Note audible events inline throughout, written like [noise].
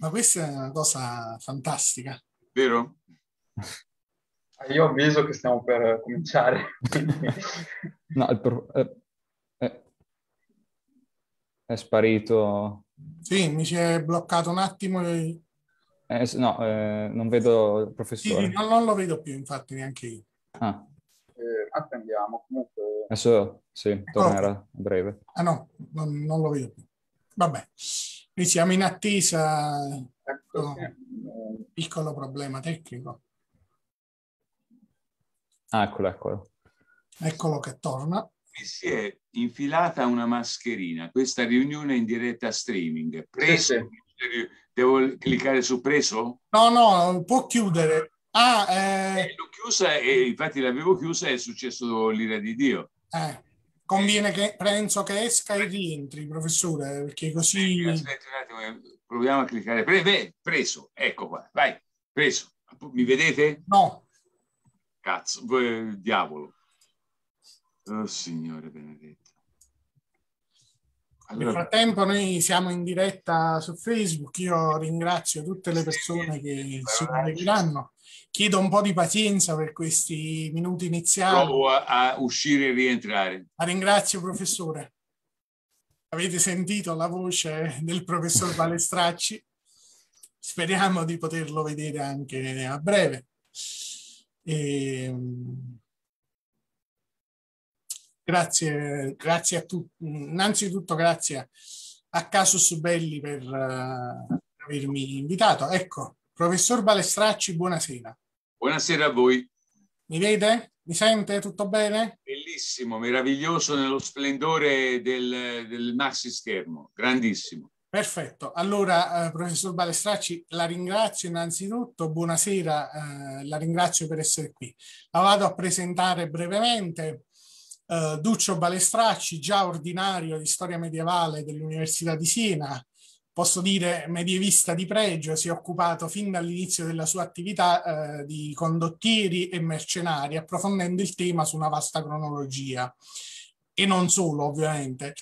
Ma questa è una cosa fantastica. Vero? Ah, io avviso che stiamo per cominciare. [laughs] no, il pro... Eh, eh, è sparito. Sì, mi si è bloccato un attimo. E... Eh, no, eh, non vedo il professore. Sì, non, non, lo vedo più, infatti, neanche io. Ah. Eh, attendiamo, comunque... Adesso sì, tornerà ecco. a breve. Ah no, non, non lo vedo più. Vabbè. Noi siamo in attesa ecco, un ecco, piccolo problema tecnico. Ah, eccolo, eccolo. Eccolo che torna. Si è infilata una mascherina. Questa riunione in diretta streaming. Preso? Devo cliccare su preso? No, no, può chiudere. Ah, eh... L'ho chiusa e infatti l'avevo chiusa e è successo l'ira di Dio. Eh. Conviene che Renzo che esca e rientri, professore, perché così... Eh, aspetta un attimo, eh, proviamo a cliccare. Pre- preso, ecco qua, vai, preso. Mi vedete? No. Cazzo, eh, diavolo. Oh, signore benedetto. Allora... Nel frattempo noi siamo in diretta su Facebook, io ringrazio tutte le persone che si collegheranno chiedo un po' di pazienza per questi minuti iniziali. Provo a, a uscire e rientrare. La ringrazio professore. Avete sentito la voce del professor Balestracci? Speriamo di poterlo vedere anche a breve. E... Ehm, grazie, grazie, a tutti. Innanzitutto grazie a Casus Belli per uh, avermi invitato. Ecco, Professor Balestracci, buonasera. Buonasera a voi. Mi vede? Mi sente? Tutto bene? Bellissimo, meraviglioso nello splendore del, del maxi schermo, grandissimo. Perfetto, allora eh, professor Balestracci la ringrazio innanzitutto, buonasera, eh, la ringrazio per essere qui. La vado a presentare brevemente. Eh, Duccio Balestracci, già ordinario di storia medievale dell'Università di Siena, posso dire, medievista di pregio, si è occupato fin dall'inizio della sua attività eh, di condottieri e mercenari, approfondendo il tema su una vasta cronologia. E non solo, ovviamente.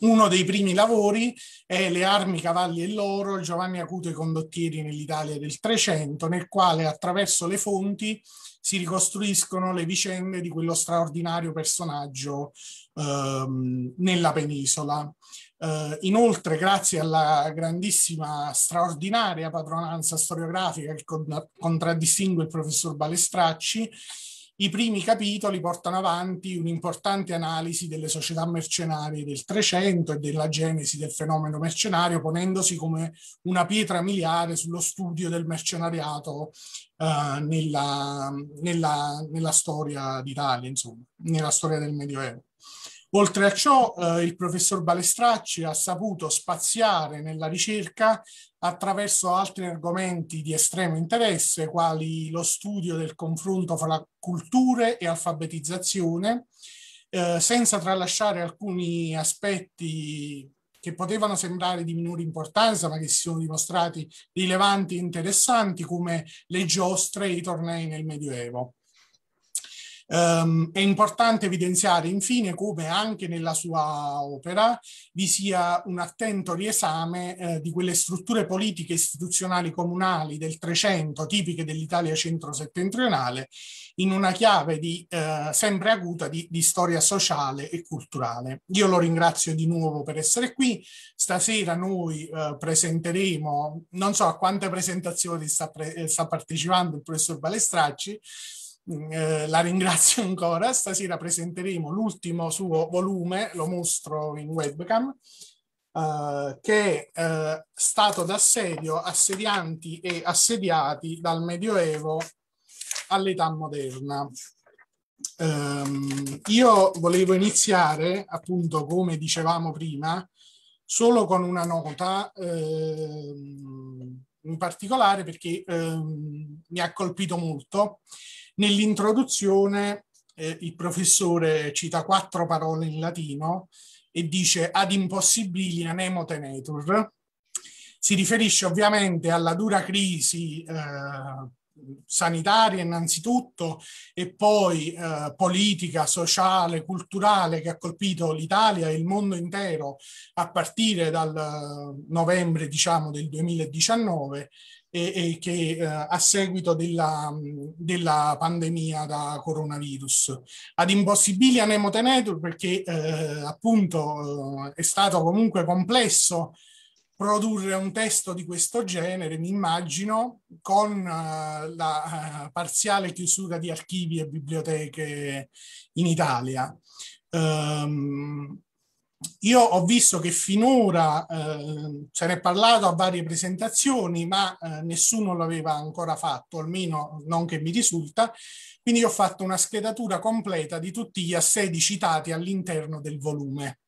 Uno dei primi lavori è Le armi, cavalli e l'oro, Giovanni Acuto e i condottieri nell'Italia del Trecento, nel quale attraverso le fonti si ricostruiscono le vicende di quello straordinario personaggio ehm, nella penisola. Eh, inoltre, grazie alla grandissima, straordinaria padronanza storiografica che con- contraddistingue il professor Balestracci, i primi capitoli portano avanti un'importante analisi delle società mercenarie del Trecento e della genesi del fenomeno mercenario, ponendosi come una pietra miliare sullo studio del mercenariato eh, nella, nella, nella storia d'Italia, insomma, nella storia del Medioevo. Oltre a ciò, eh, il professor Balestracci ha saputo spaziare nella ricerca attraverso altri argomenti di estremo interesse, quali lo studio del confronto fra culture e alfabetizzazione, eh, senza tralasciare alcuni aspetti che potevano sembrare di minore importanza, ma che si sono dimostrati rilevanti e interessanti, come le giostre e i tornei nel Medioevo. Um, è importante evidenziare infine come anche nella sua opera vi sia un attento riesame eh, di quelle strutture politiche istituzionali comunali del Trecento, tipiche dell'Italia centro-settentrionale, in una chiave di, eh, sempre acuta di, di storia sociale e culturale. Io lo ringrazio di nuovo per essere qui. Stasera noi eh, presenteremo, non so a quante presentazioni sta, pre- sta partecipando il professor Balestracci, Mm, eh, la ringrazio [laughs] ancora. Stasera presenteremo l'ultimo suo volume, lo mostro in webcam, eh, che è eh, stato d'assedio assedianti e assediati dal Medioevo all'età moderna. Um, io volevo iniziare, appunto, come dicevamo prima, solo con una nota ehm, in particolare perché ehm, mi ha colpito molto Nell'introduzione eh, il professore cita quattro parole in latino e dice ad impossibili anemo tenetur. Si riferisce ovviamente alla dura crisi eh, sanitaria innanzitutto e poi eh, politica, sociale, culturale che ha colpito l'Italia e il mondo intero a partire dal novembre diciamo, del 2019 e, e che eh, a seguito della, della, pandemia da coronavirus. Ad impossibilia nemo tenetur perché eh, appunto eh, è stato comunque complesso produrre un testo di questo genere, mi immagino, con uh, la uh, parziale chiusura di archivi e biblioteche in Italia. Um, io ho visto che finora eh, se ne è parlato a varie presentazioni, ma eh, nessuno l'aveva ancora fatto, almeno non che mi risulta, quindi ho fatto una schedatura completa di tutti gli assedi citati all'interno del volume.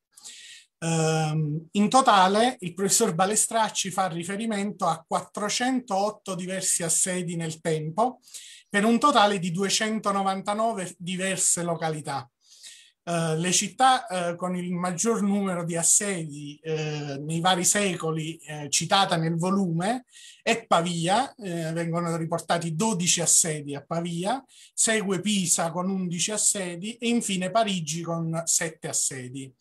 Eh, in totale il professor Balestracci fa riferimento a 408 diversi assedi nel tempo, per un totale di 299 diverse località. Eh, le città uh, con il maggior numero di assedi uh, nei vari secoli citata nel volume è Pavia, vengono riportati 12 assedi a Pavia, segue Pisa con 11 assedi e infine Parigi con 7 assedi.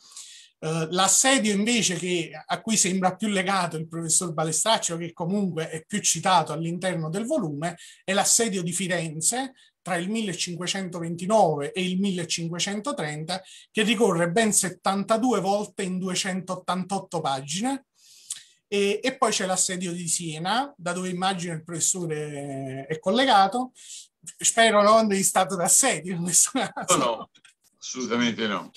L'assedio invece che, a cui sembra più legato il professor Balestraccio, che comunque è più citato all'interno del volume, è l'assedio di Firenze tra il 1529 e il 1530, che ricorre ben 72 volte in 288 pagine. E, e poi c'è l'assedio di Siena, da dove immagino il professore eh, è collegato. Spero non di stato d'assedio, in nessun caso. No, no, assolutamente no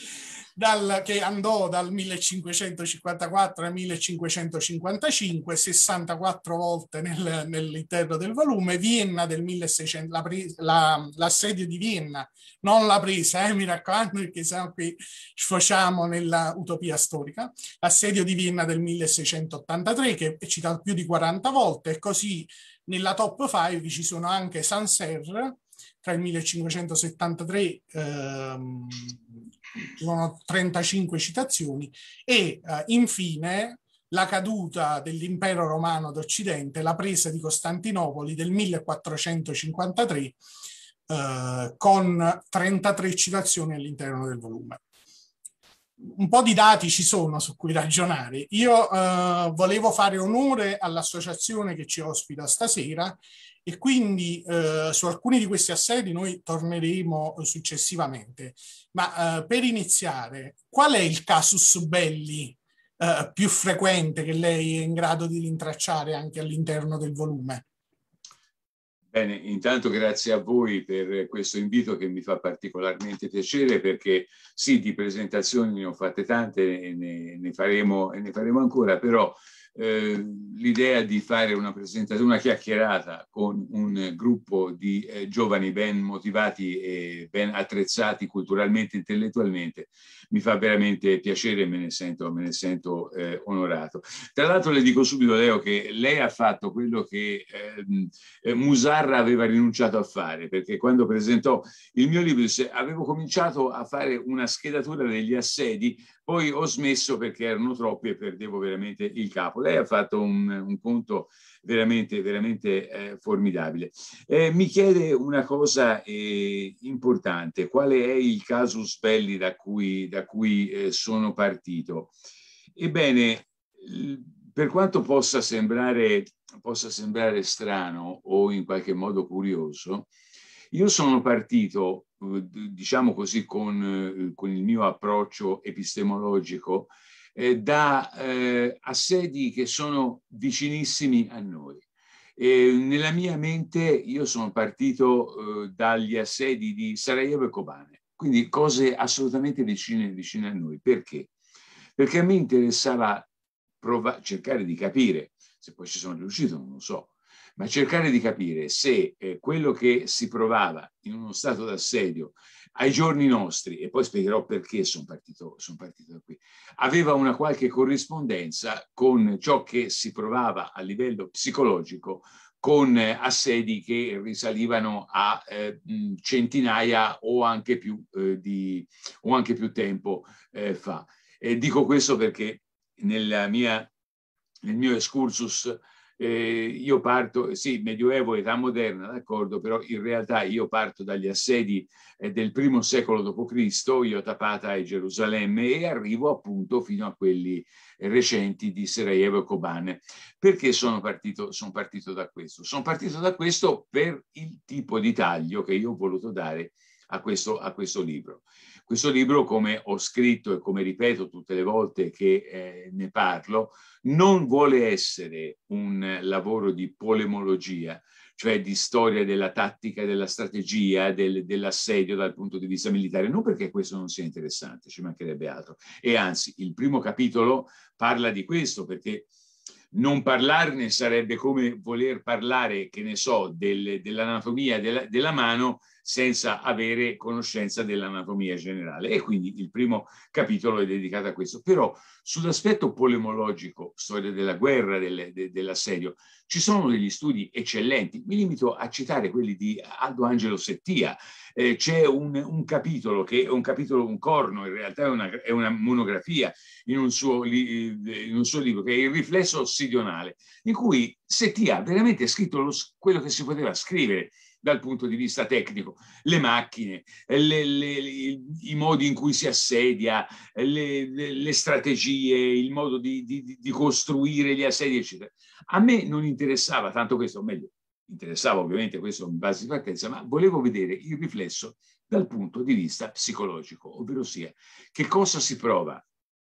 dal, che andò dal 1554 al 1555, 64 volte nel, nell'interno del volume, Vienna del 1600, la pre, la, l'assedio di Vienna, non la presa, eh, mi raccomando, perché sennò qui sfociamo nella utopia storica, l'assedio di Vienna del 1683, che è citato più di 40 volte, e così nella top 5 ci sono anche Sancerre, tra il 1573 ehm, sono 35 citazioni, e eh, infine la caduta dell'impero romano d'Occidente, la presa di Costantinopoli del 1453, eh, con 33 citazioni all'interno del volume. Un po' di dati ci sono su cui ragionare. Io eh, volevo fare onore all'associazione che ci ospita stasera e quindi eh, su alcuni di questi assedi noi torneremo eh, successivamente. Ma eh, per iniziare, qual è il casus belli eh, più frequente che lei è in grado di rintracciare anche all'interno del volume? Bene, intanto grazie a voi per questo invito che mi fa particolarmente piacere perché sì, di presentazioni ne ho fatte tante e ne, ne, faremo, e ne faremo ancora, però eh, l'idea di fare una presentazione, una chiacchierata con un gruppo di eh, giovani ben motivati e ben attrezzati culturalmente e intellettualmente mi fa veramente piacere e me ne sento, me ne sento eh, onorato. Tra l'altro le dico subito, Leo, che lei ha fatto quello che ehm, eh, Musarra aveva rinunciato a fare, perché quando presentò il mio libro avevo cominciato a fare una schedatura degli assedi, poi ho smesso perché erano troppi e perdevo veramente il capo. Lei ha fatto un, un conto veramente, veramente eh, formidabile. Eh, mi chiede una cosa eh, importante, qual è il casus belli da cui, da cui eh, sono partito? Ebbene, per quanto possa sembrare, possa sembrare strano o in qualche modo curioso, io sono partito, eh, diciamo così, con, eh, con il mio approccio epistemologico eh, da eh, assedi che sono vicinissimi a noi. E nella mia mente io sono partito eh, dagli assedi di Sarajevo e Kobane, quindi cose assolutamente vicine, vicine a noi. Perché? Perché a me interessava prov- cercare di capire, se poi ci sono riuscito non lo so, ma cercare di capire se eh, quello che si provava in uno stato d'assedio ai giorni nostri, e poi spiegherò perché sono partito, son partito da qui, aveva una qualche corrispondenza con ciò che si provava a livello psicologico con eh, assedi che risalivano a eh, centinaia o anche più, eh, di, o anche più tempo eh, fa. E dico questo perché mia, nel mio excursus eh, io parto, sì, Medioevo età moderna, d'accordo, però in realtà io parto dagli assedi eh, del primo secolo d.C., io Tapata e Gerusalemme e arrivo appunto fino a quelli recenti di Sarajevo e Kobane. Perché sono partito, sono partito da questo? Sono partito da questo per il tipo di taglio che io ho voluto dare a questo, a questo libro. Questo libro, come ho scritto e come ripeto tutte le volte che eh, ne parlo, non vuole essere un lavoro di polemologia, cioè di storia della tattica, della strategia, del, dell'assedio dal punto di vista militare, non perché questo non sia interessante, ci mancherebbe altro. E anzi, il primo capitolo parla di questo perché non parlarne sarebbe come voler parlare, che ne so, del, dell'anatomia della, della, mano senza avere conoscenza dell'anatomia generale. E quindi il primo capitolo è dedicato a questo. Però sull'aspetto polemologico, storia della guerra, delle, de, dell'assedio, ci sono degli studi eccellenti. Mi limito a citare quelli di Aldo Angelo Settia. Eh, c'è un, un, capitolo che è un capitolo, un corno, in realtà è una, è una monografia in un, suo, in un, suo, libro che è Il riflesso ossidionale, in cui Settia ha veramente scritto lo, quello che si poteva scrivere dal punto di vista tecnico, le macchine, le, le, i modi in cui si assedia, le, le strategie, il modo di, di, di, costruire gli assedi, eccetera. A me non interessava tanto questo, o meglio, interessava ovviamente questo in base di partenza, ma volevo vedere il riflesso dal punto di vista psicologico, ovvero sia che cosa si prova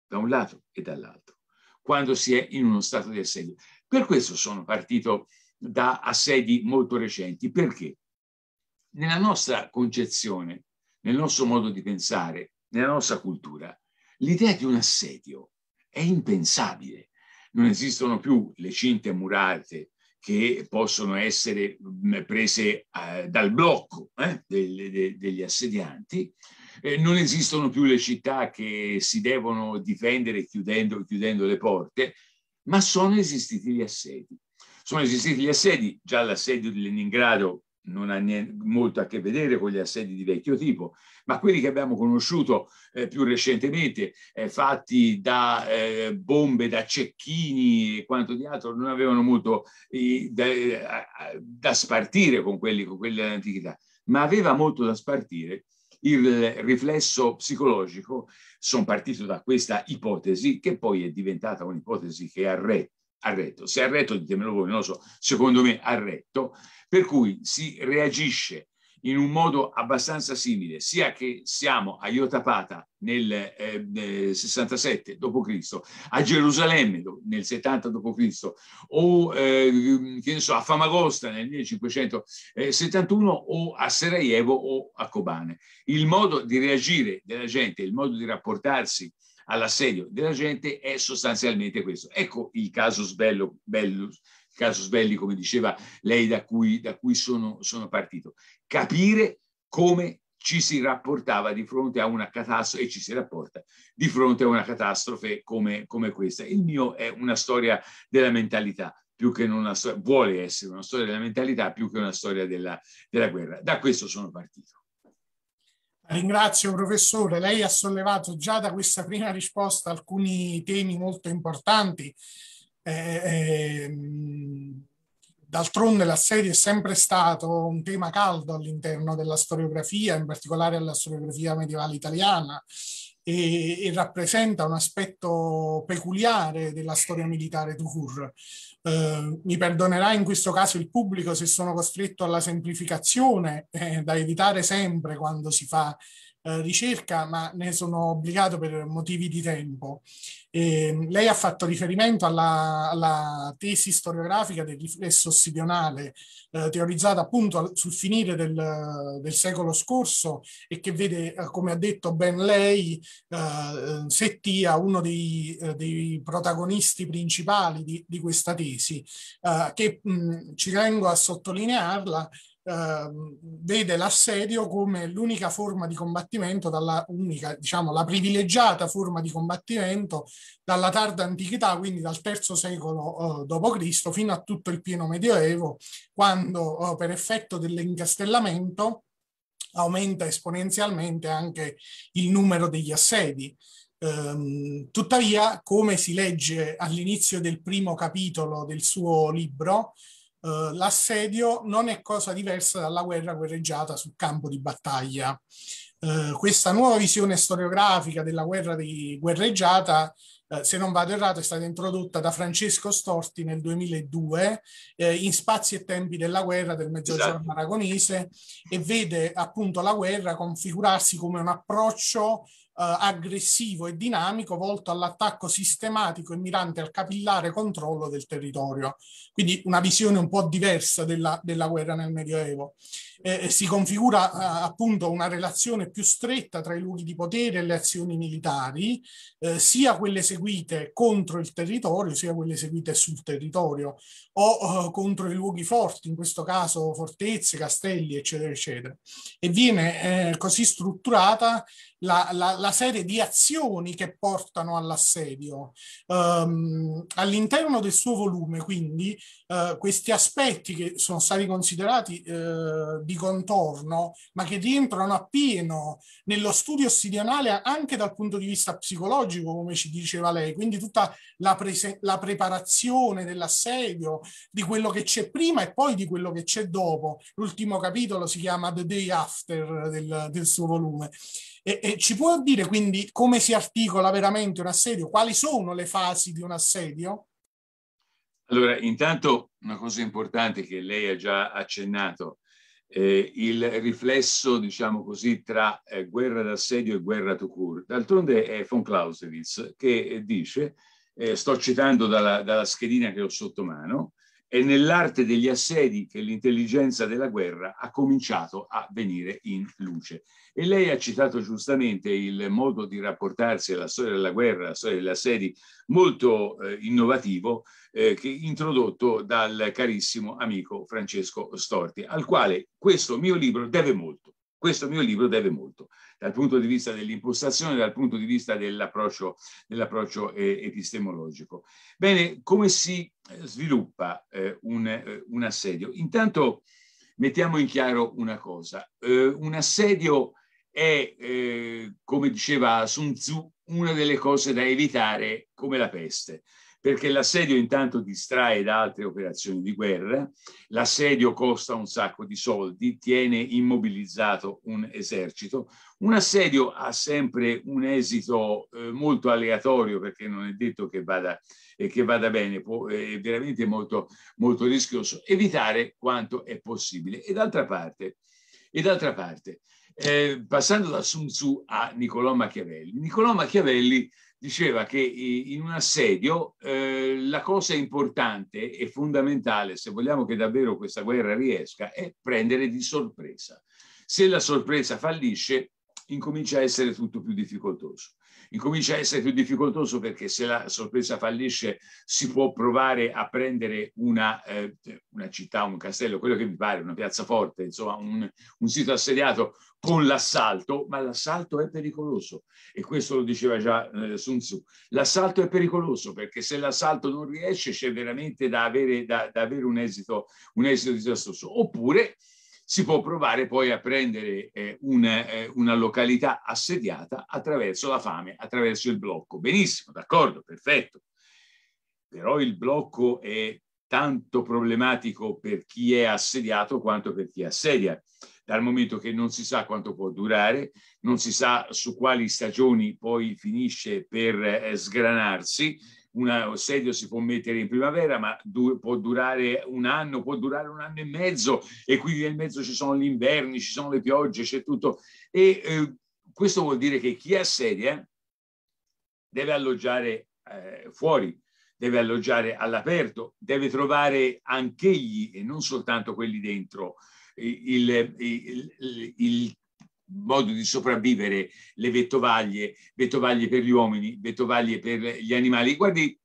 da un lato e dall'altro quando si è in uno stato di assedio. Per questo sono partito da assedi molto recenti. Perché? Nella nostra concezione, nel nostro modo di pensare, nella nostra cultura, l'idea di un assedio è impensabile. Non esistono più le cinte murate che possono essere mm, prese eh, dal blocco eh, de, de, degli assedianti, eh, non esistono più le città che si devono difendere chiudendo, chiudendo le porte, ma sono esistiti gli assedi. Sono esistiti gli assedi, già l'assedio di Leningrado non ha niente, molto a che vedere con gli assedi di vecchio tipo, ma quelli che abbiamo conosciuto eh, più recentemente, eh, fatti da eh, bombe, da cecchini e quanto di altro, non avevano molto da, eh, da, spartire con quelli, con quelli dell'antichità, ma aveva molto da spartire il riflesso psicologico, sono partito da questa ipotesi che poi è diventata un'ipotesi che ha retto ha retto. Se ha retto, ditemelo voi, non lo so, secondo me ha retto, per cui si reagisce in un modo abbastanza simile, sia che siamo a Iotapata nel eh, 67 d.C., a Gerusalemme nel 70 d.C., o eh, che ne so, a Famagosta nel 1571, o a Sarajevo o a Kobane. Il modo di reagire della gente, il modo di rapportarsi all'assedio della gente è sostanzialmente questo. Ecco il casus, bello, bellus, il come diceva lei, da cui, da cui sono, sono partito. Capire come ci si rapportava di fronte a una catastrofe e ci si rapporta di fronte a una catastrofe come, come questa. Il mio è una storia della mentalità più che una storia, vuole essere una storia della mentalità più che una storia della, della guerra. Da questo sono partito. Ringrazio professore, lei ha sollevato già da questa prima risposta alcuni temi molto importanti. Eh, ehm, D'altronde l'assedio è sempre stato un tema caldo all'interno della storiografia, in particolare della storiografia medievale italiana, e, e rappresenta un aspetto peculiare della storia militare tout court. Eh, mi perdonerà in questo caso il pubblico se sono costretto alla semplificazione, eh, da evitare sempre quando si fa eh, ricerca, ma ne sono obbligato per motivi di tempo. Eh, lei ha fatto riferimento alla, alla, tesi storiografica del riflesso ossidionale, eh, teorizzata appunto sul finire del, del, secolo scorso e che vede, eh, come ha detto ben lei, eh, eh Settia uno dei, dei protagonisti principali di, di questa tesi, che mh, ci tengo a sottolinearla Ehm, vede l'assedio come l'unica forma di combattimento, dalla, unica, diciamo, la privilegiata forma di combattimento dalla tarda antichità, quindi dal III secolo eh, d.C. fino a tutto il pieno medioevo, quando eh, per effetto dell'incastellamento aumenta esponenzialmente anche il numero degli assedi. Ehm, tuttavia, come si legge all'inizio del primo capitolo del suo libro, eh, l'assedio non è cosa diversa dalla guerra guerreggiata sul campo di battaglia. Eh, questa nuova visione storiografica della guerra di guerreggiata eh, se non vado errato, è stata introdotta da Francesco Storti nel 2002 eh, in Spazi e Tempi della Guerra del Mezzogiorno esatto. Aragonese e vede appunto la guerra configurarsi come un approccio eh, aggressivo e dinamico volto all'attacco sistematico e mirante al capillare controllo del territorio. Quindi una visione un po' diversa della, della guerra nel Medioevo. Eh, eh si configura eh, appunto una relazione più stretta tra i luoghi di potere e le azioni militari, eh, sia quelle seguite contro il territorio, sia quelle seguite sul territorio o eh, contro i luoghi forti, in questo caso fortezze, castelli, eccetera, eccetera. E viene così strutturata la, la, la una serie di azioni che portano all'assedio. Um, all'interno del suo volume, quindi, uh, questi aspetti che sono stati considerati uh, di contorno, ma che rientrano appieno nello studio ossidionale anche dal punto di vista psicologico, come ci diceva lei, quindi tutta la, prese- la preparazione dell'assedio, di quello che c'è prima e poi di quello che c'è dopo. L'ultimo capitolo si chiama The Day After del, del suo volume. E, e ci può dire quindi come si articola veramente un assedio? Quali sono le fasi di un assedio? Allora, intanto una cosa importante che lei ha già accennato, eh, il riflesso, diciamo così, tra eh, guerra d'assedio e guerra to court. D'altronde è von Clausewitz che dice, eh, sto citando dalla, dalla, schedina che ho sotto mano, è nell'arte degli assedi che l'intelligenza della guerra ha cominciato a venire in luce. E lei ha citato giustamente il modo di rapportarsi alla storia della guerra, alla storia delle assedi, molto eh, innovativo, eh, che introdotto dal carissimo amico Francesco Storti, al quale questo mio libro deve molto. Questo mio libro deve molto, dal punto di vista dell'impostazione, dal punto di vista dell'approccio, dell eh, epistemologico. Bene, come si eh, sviluppa eh, un, eh, un, assedio? Intanto mettiamo in chiaro una cosa. un assedio è, eh, come diceva Sun Tzu, una delle cose da evitare come la peste, perché l'assedio intanto distrae da altre operazioni di guerra, l'assedio costa un sacco di soldi, tiene immobilizzato un esercito. Un assedio ha sempre un esito eh, molto aleatorio perché non è detto che vada, eh, che vada bene, può, è veramente molto, molto rischioso. Evitare quanto è possibile. E d'altra parte, e d'altra parte eh, passando da Sun Tzu a Niccolò Machiavelli, Niccolò Machiavelli diceva che eh, in un assedio eh, la cosa importante e fondamentale, se vogliamo che davvero questa guerra riesca, è prendere di sorpresa. Se la sorpresa fallisce, incomincia a essere tutto più difficoltoso incomincia a essere più difficoltoso perché se la sorpresa fallisce si può provare a prendere una, eh, una città, un castello, quello che vi pare, una piazza forte, insomma un, un sito assediato con l'assalto, ma l'assalto è pericoloso e questo lo diceva già eh, Sun Tzu. L'assalto è pericoloso perché se l'assalto non riesce c'è veramente da avere, da, da avere un, esito, un esito disastroso. Oppure si può provare poi a prendere eh, una, eh, una, località assediata attraverso la fame, attraverso il blocco. Benissimo, d'accordo, perfetto. Però il blocco è tanto problematico per chi è assediato quanto per chi assedia, dal momento che non si sa quanto può durare, non si sa su quali stagioni poi finisce per eh, sgranarsi, un assedio si può mettere in primavera, ma du può durare un anno, può durare un anno e mezzo, e quindi nel mezzo ci sono gli inverni, ci sono le piogge, c'è tutto. E eh, questo vuol dire che chi assedia deve alloggiare eh, fuori, deve alloggiare all'aperto, deve trovare anch'egli, e non soltanto quelli dentro, il, il, il, il modo di sopravvivere le vettovaglie, vettovaglie per gli uomini, vettovaglie per gli animali. Guardi,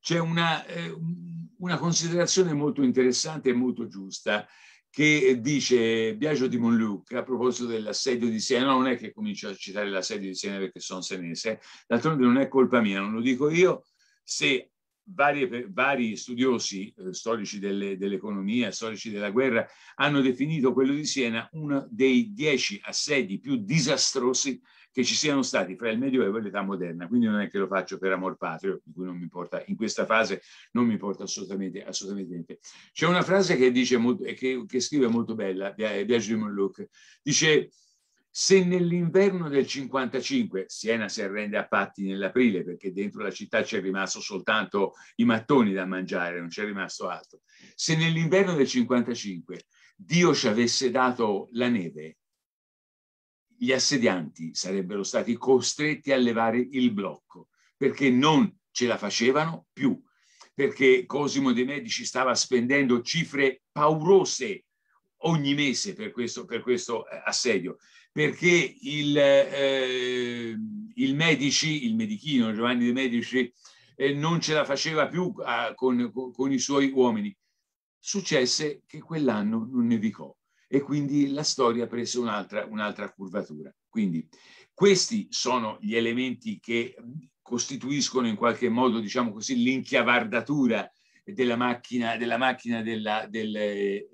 c'è una, eh, una considerazione molto interessante e molto giusta che dice Biagio di Monluc a proposito dell'assedio di Siena, non è che comincio a citare l'assedio di Siena perché sono senese, d'altronde non è colpa mia, non lo dico io, se Varie, vari studiosi, eh, storici delle, dell'economia, storici della guerra, hanno definito quello di Siena uno dei dieci assedi più disastrosi che ci siano stati fra il Medioevo e l'età moderna. Quindi non è che lo faccio per amor patrio, di cui non mi importa, in questa fase non mi importa assolutamente, assolutamente niente. C'è una frase che, dice, che, che scrive molto bella, Biagio di Monluc, dice se nell'inverno del 55 Siena si arrende a patti nell'aprile perché dentro la città c'è rimasto soltanto i mattoni da mangiare, non c'è rimasto altro. Se nell'inverno del 55 Dio ci avesse dato la neve, gli assedianti sarebbero stati costretti a levare il blocco perché non ce la facevano più, perché Cosimo De Medici stava spendendo cifre paurose ogni mese per questo, per questo eh, assedio perché il, eh, il Medici, il Medichino Giovanni de' Medici, eh, non ce la faceva più a, ah, con, con i suoi uomini. Successe che quell'anno non nevicò e quindi la storia prese un'altra, un'altra curvatura. Quindi questi sono gli elementi che costituiscono in qualche modo, diciamo così, l'inchiavardatura della macchina, della macchina della, del, eh,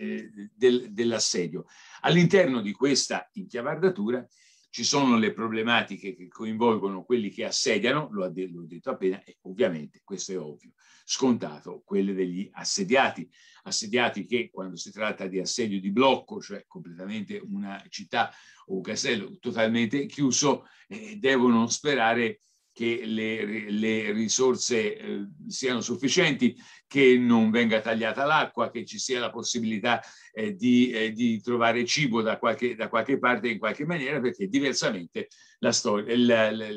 del, dell'assedio. All'interno di questa inchiavardatura ci sono le problematiche che coinvolgono quelli che assediano, lo ho detto appena, e ovviamente, questo è ovvio, scontato, quelle degli assediati, assediati che quando si tratta di assedio di blocco, cioè completamente una città o un castello totalmente chiuso, eh, devono sperare che le, le risorse eh, siano sufficienti, che non venga tagliata l'acqua, che ci sia la possibilità eh, di, eh, di, trovare cibo da qualche, da qualche, parte in qualche maniera, perché diversamente la, storia, la, la,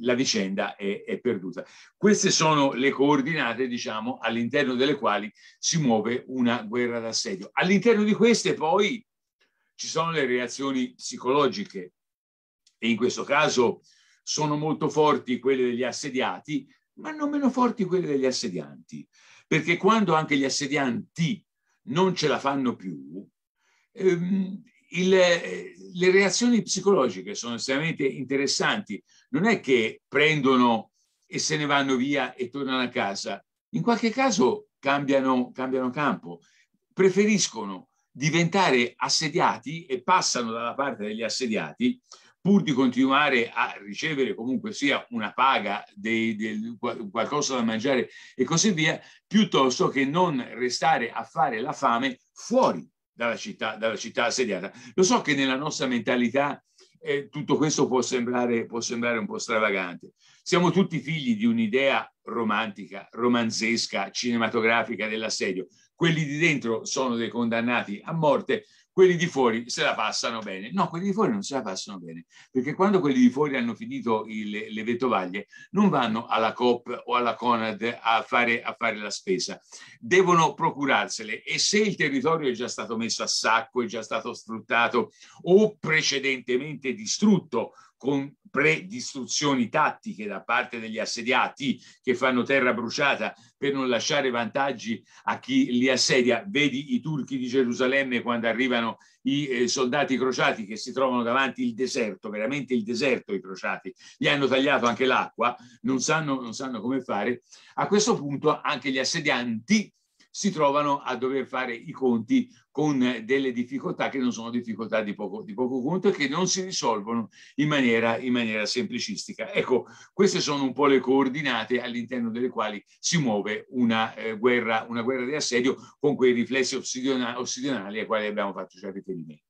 la vicenda è, è, perduta. Queste sono le coordinate, diciamo, all'interno delle quali si muove una guerra d'assedio. All'interno di queste poi ci sono le reazioni psicologiche e in questo caso sono molto forti quelle degli assediati, ma non meno forti quelle degli assedianti, perché quando anche gli assedianti non ce la fanno più, ehm, il, eh, le reazioni psicologiche sono estremamente interessanti. Non è che prendono e se ne vanno via e tornano a casa. In qualche caso cambiano, cambiano campo, preferiscono diventare assediati e passano dalla parte degli assediati pur di continuare a ricevere comunque sia una paga, dei, del, qualcosa da mangiare e così via, piuttosto che non restare a fare la fame fuori dalla città, dalla città assediata. Lo so che nella nostra mentalità eh, tutto questo può sembrare, può sembrare un po' stravagante. Siamo tutti figli di un'idea romantica, romanzesca, cinematografica dell'assedio. Quelli di dentro sono dei condannati a morte, quelli di fuori se la passano bene. No, quelli di fuori non se la passano bene, perché quando quelli di fuori hanno finito il, le vettovaglie, non vanno alla COP o alla CONAD a fare, a fare la spesa, devono procurarsele e se il territorio è già stato messo a sacco, è già stato sfruttato o precedentemente distrutto con predistruzioni tattiche da parte degli assediati che fanno terra bruciata per non lasciare vantaggi a chi li assedia. Vedi i turchi di Gerusalemme quando arrivano i eh, soldati crociati che si trovano davanti il deserto, veramente il deserto i crociati, gli hanno tagliato anche l'acqua, non sanno, non sanno come fare. A questo punto anche gli assedianti si trovano a dover fare i conti con delle difficoltà che non sono difficoltà di poco, di poco conto e che non si risolvono in maniera, in maniera semplicistica. Ecco, queste sono un po' le coordinate all'interno delle quali si muove una, eh, guerra, una guerra di assedio con quei riflessi ossidionali ai quali abbiamo fatto già riferimento.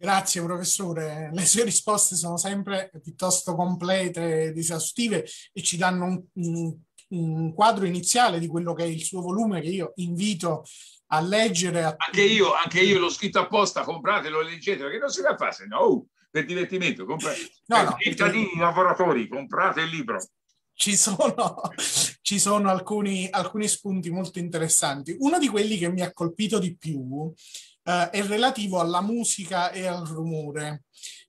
Grazie professore, le sue risposte sono sempre piuttosto complete ed esaustive e ci danno un, un un quadro iniziale di quello che è il suo volume che io invito a leggere. A... Anche, io, anche io l'ho scritto apposta, compratelo, leggete, perché non si la fa se no, uh, per divertimento, comprate. No, no, cittadini, perché... lavoratori, comprate il libro. Ci sono, [laughs] ci sono alcuni, alcuni spunti molto interessanti. Uno di quelli che mi ha colpito di più eh, è relativo alla musica e al rumore,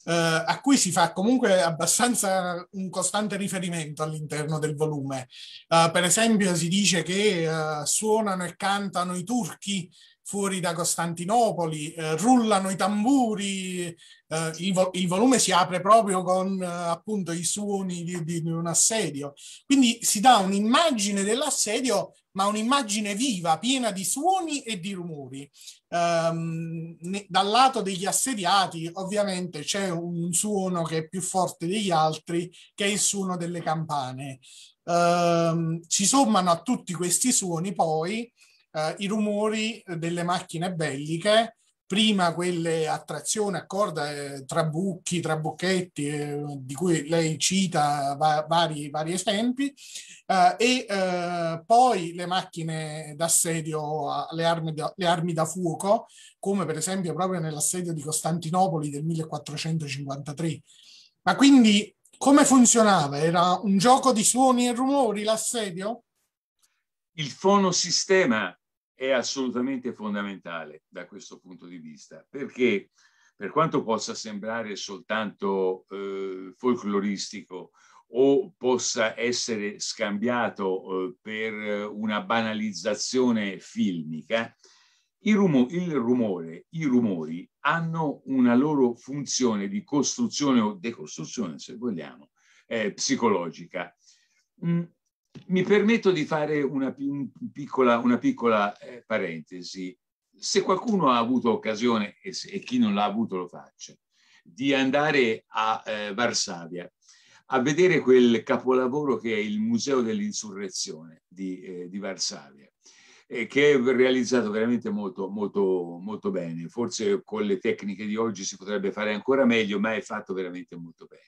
eh, a cui si fa comunque abbastanza un costante riferimento all'interno del volume. Eh, per esempio si dice che eh, suonano e cantano i turchi fuori da Costantinopoli, eh, rullano i tamburi, eh, il, vo- il, volume si apre proprio con appunto i suoni di, di un assedio. Quindi si dà un'immagine dell'assedio ma un'immagine viva, piena di suoni e di rumori. Um, ne, dal lato degli assediati ovviamente c'è un suono che è più forte degli altri, che è il suono delle campane. Um, si sommano a tutti questi suoni poi uh, i rumori delle macchine belliche prima quelle attrazione a corda, eh, trabucchi, trabucchetti, eh, di cui lei cita va, vari, vari, esempi, eh, e eh, poi le macchine d'assedio, le armi da, le armi da fuoco, come per esempio proprio nell'assedio di Costantinopoli del 1453. Ma quindi come funzionava? Era un gioco di suoni e rumori l'assedio? Il fonosistema è assolutamente fondamentale da questo punto di vista, perché per quanto possa sembrare soltanto eh, folcloristico o possa essere scambiato eh, per una banalizzazione filmica, il, rumo, il rumore, i rumori hanno una loro funzione di costruzione o decostruzione, se vogliamo, eh, psicologica. Mm mi permetto di fare una, piccola, una piccola eh, parentesi. Se qualcuno ha avuto occasione, e, se, e, chi non l'ha avuto lo faccia, di andare a eh, Varsavia a vedere quel capolavoro che è il Museo dell'Insurrezione di, eh, di Varsavia, che è realizzato veramente molto, molto, molto bene. Forse con le tecniche di oggi si potrebbe fare ancora meglio, ma è fatto veramente molto bene.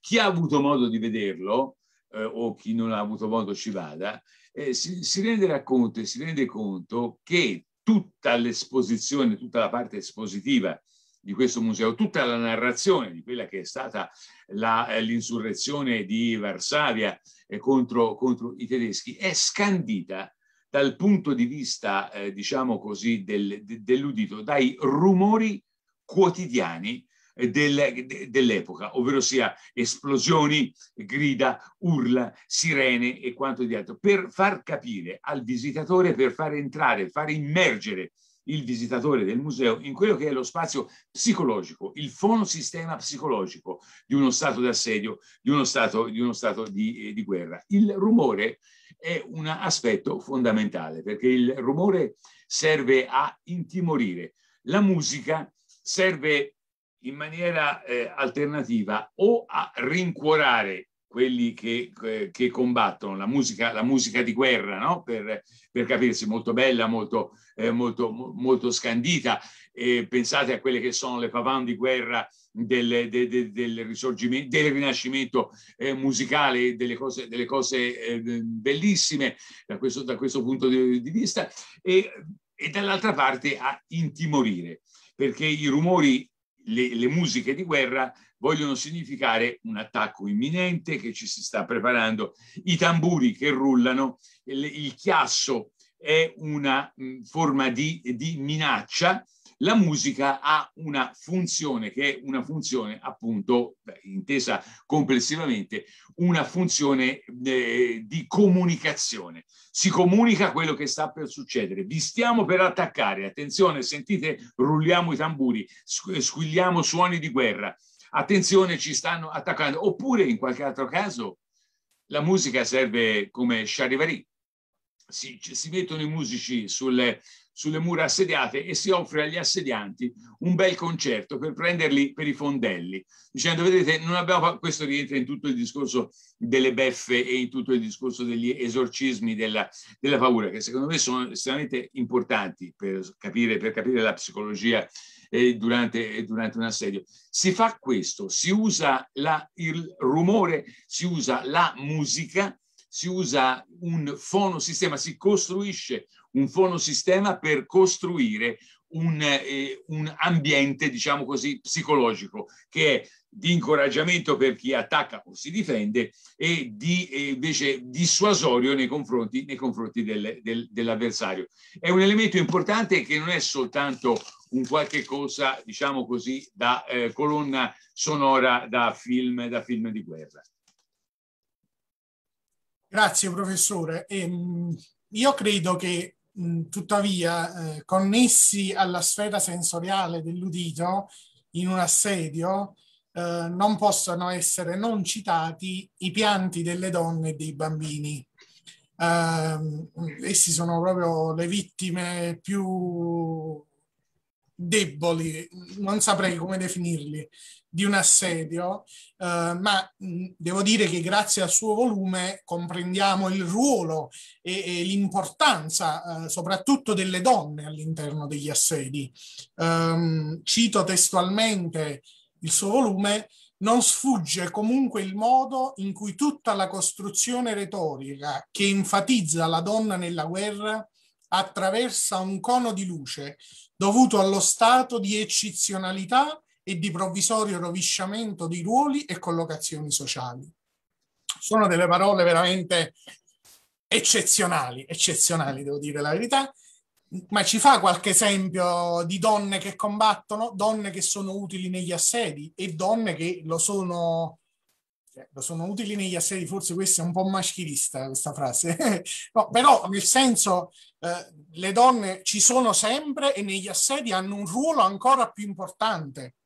Chi ha avuto modo di vederlo, eh, o chi non ha avuto modo ci vada, eh, si, si, rende racconto e si rende conto che tutta l'esposizione, tutta la parte espositiva di questo museo, tutta la narrazione di quella che è stata eh, l'insurrezione di Varsavia eh, contro, contro, i tedeschi, è scandita dal punto di vista, eh, diciamo così, del, dell'udito, dai rumori quotidiani eh, del, dell'epoca, ovvero sia esplosioni, grida, urla, sirene e quanto di altro, per far capire al visitatore, per far entrare, far immergere il visitatore del museo in quello che è lo spazio psicologico, il fonosistema psicologico di uno stato d'assedio, di uno stato di, uno stato di, eh, di guerra. Il rumore è un aspetto fondamentale perché il rumore serve a intimorire, la musica serve in maniera eh, alternativa o a rincuorare quelli che, eh, che combattono la musica, la musica, di guerra, no? per, per capirsi, molto bella, molto, eh, molto, molto scandita. E pensate a quelle che sono le pavan di guerra del, de, de, del, risorgimento, del rinascimento eh, musicale, delle cose, delle cose eh, bellissime da questo, da questo, punto di, di vista, e, e dall'altra parte a intimorire, perché i rumori le, le, musiche di guerra vogliono significare un attacco imminente che ci si sta preparando, i tamburi che rullano, il, il chiasso è una mh, mm, forma di, di minaccia la musica ha una funzione che è una funzione appunto intesa complessivamente, una funzione eh, di comunicazione. Si comunica quello che sta per succedere. Vi stiamo per attaccare, attenzione, sentite, rulliamo i tamburi, squilliamo suoni di guerra. Attenzione, ci stanno attaccando. Oppure in qualche altro caso la musica serve come charivari. Si, si mettono i musici sulle, sulle mura assediate e si offre agli assedianti un bel concerto per prenderli per i fondelli, dicendo vedete non abbiamo questo rientra in tutto il discorso delle beffe e in tutto il discorso degli esorcismi della, della paura che secondo me sono estremamente importanti per capire, per capire la psicologia eh, durante, durante un assedio. Si fa questo, si usa la, il rumore, si usa la musica si usa un fonosistema, si costruisce un fonosistema per costruire un, eh, un, ambiente, diciamo così, psicologico che è di incoraggiamento per chi attacca o si difende e di, eh, invece dissuasorio nei confronti, nei confronti del, del, dell'avversario. È un elemento importante che non è soltanto un qualche cosa, diciamo così, da eh, colonna sonora da film, da film di guerra. Grazie professore. Ehm, io credo che Mm, tuttavia eh, connessi alla sfera sensoriale dell'udito in un assedio eh, non possono essere non citati i pianti delle donne e dei bambini. Eh, essi sono proprio le vittime più deboli, non saprei come definirli, di un assedio, eh, ma mh, mm, devo dire che grazie al suo volume comprendiamo il ruolo e, e l'importanza eh, soprattutto delle donne all'interno degli assedi. Um, cito testualmente il suo volume, non sfugge comunque il modo in cui tutta la costruzione retorica che enfatizza la donna nella guerra attraversa un cono di luce dovuto allo stato di eccezionalità e di provvisorio rovesciamento di ruoli e collocazioni sociali. Sono delle parole veramente eccezionali, eccezionali devo dire la verità, ma ci fa qualche esempio di donne che combattono, donne che sono utili negli assedi e donne che lo sono, cioè, lo sono utili negli assedi, forse questa è un po' maschilista questa frase, [laughs] no, però nel senso eh, le donne ci sono sempre e negli assedi hanno un ruolo ancora più importante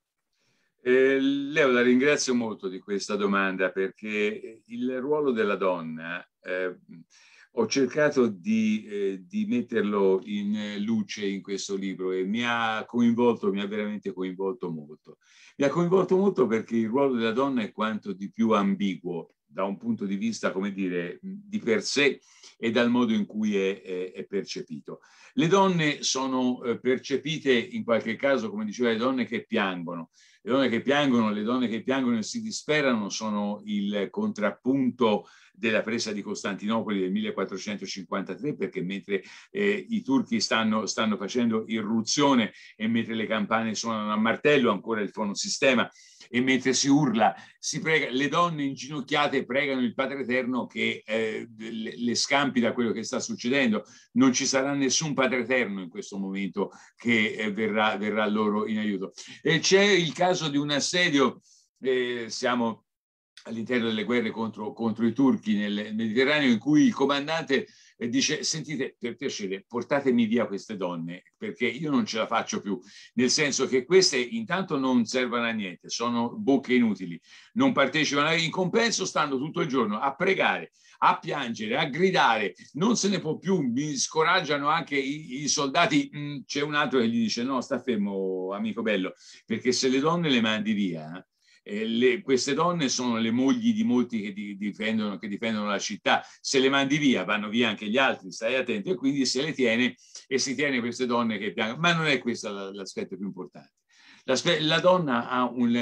eh, Leo, la ringrazio molto di questa domanda perché il ruolo della donna eh, ho cercato di, eh, di, metterlo in eh, luce in questo libro e mi ha coinvolto, mi ha veramente coinvolto molto. Mi ha coinvolto molto perché il ruolo della donna è quanto di più ambiguo da un punto di vista, come dire, di per sé e dal modo in cui è, è, è percepito. Le donne sono eh, percepite in qualche caso, come diceva, le donne che piangono. Le donne che piangono, le donne che piangono e si disperano sono il contrappunto della presa di Costantinopoli del 1453, perché mentre eh, i turchi stanno, stanno facendo irruzione e mentre le campane suonano a martello, ancora il fonosistema, e mentre si urla, si prega, le donne inginocchiate pregano il Padre Eterno che eh, le, scampi da quello che sta succedendo. Non ci sarà nessun Padre Eterno in questo momento che eh, verrà, verrà loro in aiuto. E c'è il caso di un assedio, eh, siamo all'interno delle guerre contro, contro, i turchi nel Mediterraneo, in cui il comandante eh, dice, sentite, per piacere, portatemi via queste donne, perché io non ce la faccio più, nel senso che queste intanto non servono a niente, sono bocche inutili, non partecipano, in compenso stanno tutto il giorno a pregare, a piangere, a gridare, non se ne può più, mi scoraggiano anche i, i soldati, mm, c'è un altro che gli dice, no, sta fermo, amico bello, perché se le donne le mandi via... Eh, eh, le, queste donne sono le mogli di molti che, di, difendono, che difendono la città, se le mandi via vanno via anche gli altri, stai attento, e quindi se le tiene e si tiene queste donne che piangono, ma non è questo l'aspetto più importante. La, donna ha un,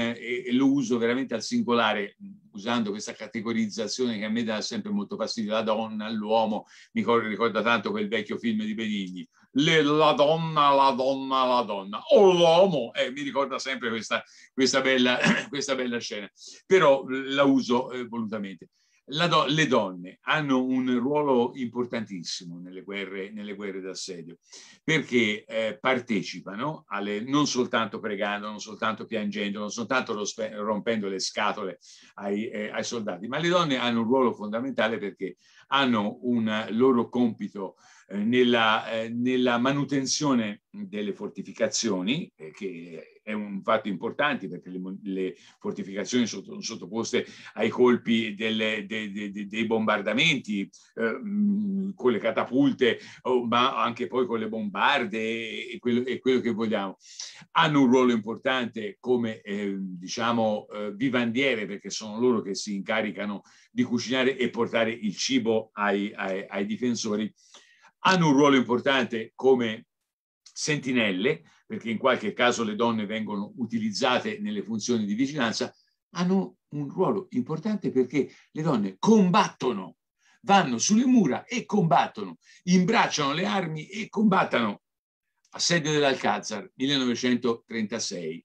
lo uso veramente al singolare, usando questa categorizzazione che a me dà sempre molto fastidio, la donna, l'uomo, mi ricorda tanto quel vecchio film di Benigni, le, la donna, la donna, la donna, o l'uomo, eh, mi ricorda sempre questa, questa, bella, [coughs] questa bella scena, però la uso eh, volutamente. La do, le donne hanno un ruolo importantissimo nelle guerre, nelle guerre d'assedio perché eh, partecipano alle, non soltanto pregando, non soltanto piangendo, non soltanto rompendo le scatole ai, eh, ai soldati, ma le donne hanno un ruolo fondamentale perché hanno un loro compito eh, nella, eh, nella, manutenzione delle fortificazioni, eh, che è un fatto importante perché le, le fortificazioni sono sottoposte ai colpi delle, de, de, de, dei bombardamenti, eh, mm, con le catapulte, ma anche poi con le bombarde e quello, e quello che vogliamo. Hanno un ruolo importante come, eh, diciamo, eh, vivandiere, perché sono loro che si incaricano di cucinare e portare il cibo ai, ai, ai difensori hanno un ruolo importante come sentinelle, perché in qualche caso le donne vengono utilizzate nelle funzioni di vigilanza, hanno un ruolo importante perché le donne combattono, vanno sulle mura e combattono, imbracciano le armi e combattano. Assedio dell'Alcazar, 1936.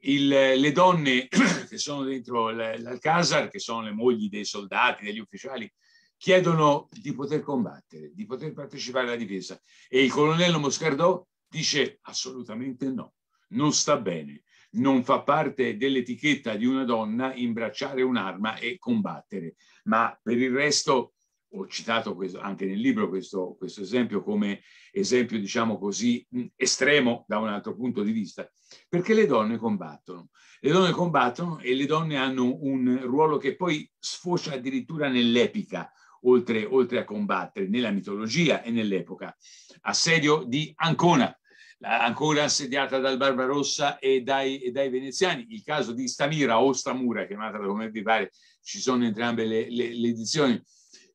Il, le donne [clears throat] che sono dentro l'Alcazar, che sono le mogli dei soldati, degli ufficiali, chiedono di poter combattere, di poter partecipare alla difesa e il colonnello Moscardò dice assolutamente no, non sta bene, non fa parte dell'etichetta di una donna imbracciare un'arma e combattere, ma per il resto ho citato questo, anche nel libro questo, questo, esempio come esempio, diciamo così, estremo da un altro punto di vista, perché le donne combattono. Le donne combattono e le donne hanno un ruolo che poi sfocia addirittura nell'epica, oltre, oltre a combattere, nella mitologia e nell'epoca. Assedio di Ancona, ancora assediata dal Barbarossa e dai, e dai, veneziani. Il caso di Stamira o Stamura, chiamata come vi pare, ci sono entrambe le, le, le edizioni.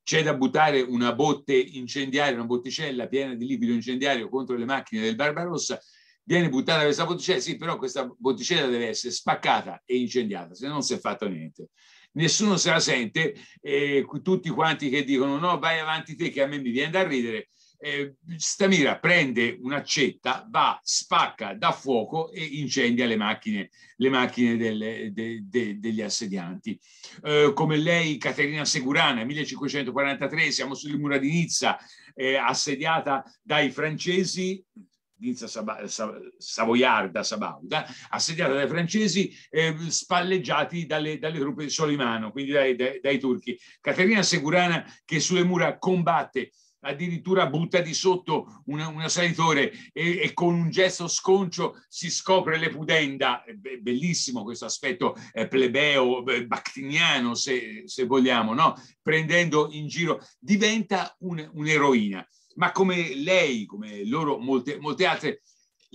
C'è da buttare una botte incendiaria, una botticella piena di liquido incendiario contro le macchine del Barbarossa. Viene buttata questa botticella, sì, però questa botticella deve essere spaccata e incendiata, se no non si è fatto niente nessuno se la sente, e tutti quanti che dicono no, vai avanti te che a me mi viene da ridere. Eh, Stamira prende un'accetta, va, spacca, dà fuoco e incendia le macchine, le macchine delle, de, de, degli assedianti. Eh, come lei, Caterina Segurana, 1543, siamo sulle mura di Nizza, eh, assediata dai francesi, Nizza Savoiarda Sabauda, assediata dai francesi, eh, spalleggiati dalle, dalle, truppe di Solimano, quindi dai, dai, dai turchi. Caterina Segurana che sulle mura combatte addirittura butta di sotto un, un assalitore e, e, con un gesto sconcio si scopre le pudenda. Be- bellissimo questo aspetto eh, plebeo, eh, bactiniano se, se vogliamo, no? prendendo in giro, diventa un, un'eroina ma come lei, come loro, molte, molte altre,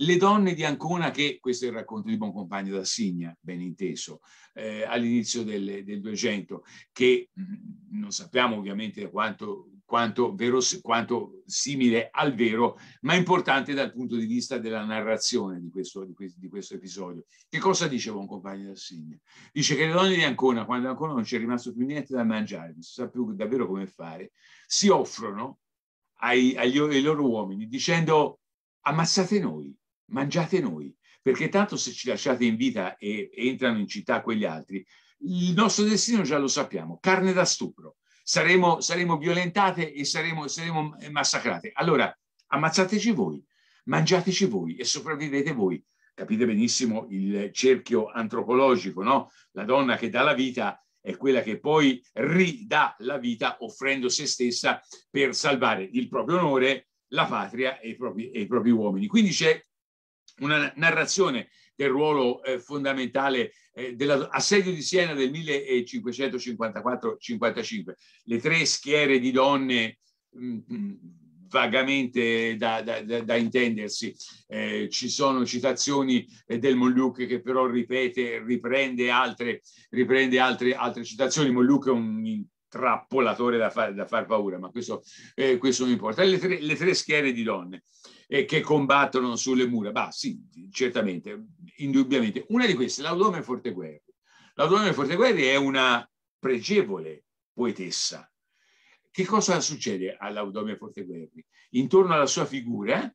le donne di Ancona, che questo è il racconto di Buoncompagno da Signa, ben inteso, eh, all'inizio del, del 200, che mm, non sappiamo ovviamente quanto, quanto, vero, quanto, simile al vero, ma importante dal punto di vista della narrazione di questo, di questo, di questo episodio. Che cosa dice Buoncompagno da Signa? Dice che le donne di Ancona, quando ancora non c'è rimasto più niente da mangiare, non si sa più davvero come fare, si offrono ai, agli, ai loro uomini dicendo ammazzate noi, mangiate noi, perché tanto se ci lasciate in vita e, entrano in città quegli altri, il nostro destino già lo sappiamo, carne da stupro, saremo, saremo violentate e saremo, saremo massacrate. Allora ammazzateci voi, mangiateci voi e sopravvivete voi capite benissimo il cerchio antropologico, no? La donna che dà la vita è quella che poi ridà la vita offrendo se stessa per salvare il proprio onore, la patria e i propri, e i propri uomini. Quindi c'è una narrazione del ruolo eh, fondamentale eh, dell'assedio di Siena del 1554-55. Le tre schiere di donne mh, mm, mm, vagamente da, da, da, da intendersi. Eh, ci sono citazioni eh, del Molluc che però ripete, riprende altre, riprende altre, altre citazioni. Molluc è un trappolatore da far, da far, paura, ma questo, eh, questo non importa. Le tre, le tre, schiere di donne eh, che combattono sulle mura, bah sì, certamente, indubbiamente. Una di queste, l'Audome Forteguerri. L'Audome Forteguerri è una pregevole poetessa, che cosa succede all'Audomia Forteguerri? Intorno alla sua figura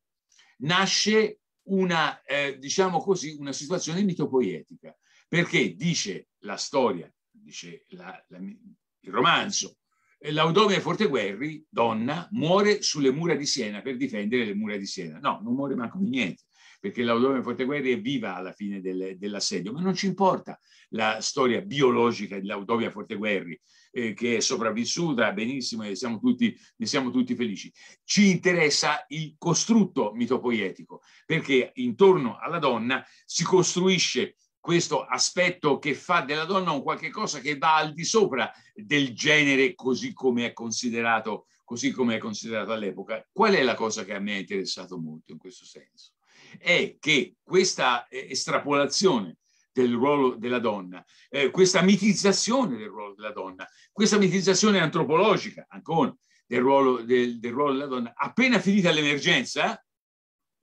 nasce una, eh, diciamo così, una situazione mitopoietica, perché dice la storia, dice la, la, il romanzo, eh, L'Audomia Forteguerri, donna, muore sulle mura di Siena per difendere le mura di Siena. No, non muore manco di niente, perché l'Audomia Forteguerri è viva alla fine del, dell'assedio, ma non ci importa la storia biologica dell'Audomia Forteguerri, eh, che è sopravvissuta benissimo e siamo tutti, ne siamo tutti felici. Ci interessa il costrutto mitopoietico, perché intorno alla donna si costruisce questo aspetto che fa della donna un qualche cosa che va al di sopra del genere così come è considerato, così come è considerato all'epoca. Qual è la cosa che a me ha interessato molto in questo senso? È che questa eh, estrapolazione del ruolo della donna, eh, questa mitizzazione del ruolo della donna, questa mitizzazione antropologica ancora del ruolo, del, del ruolo della donna, appena finita l'emergenza,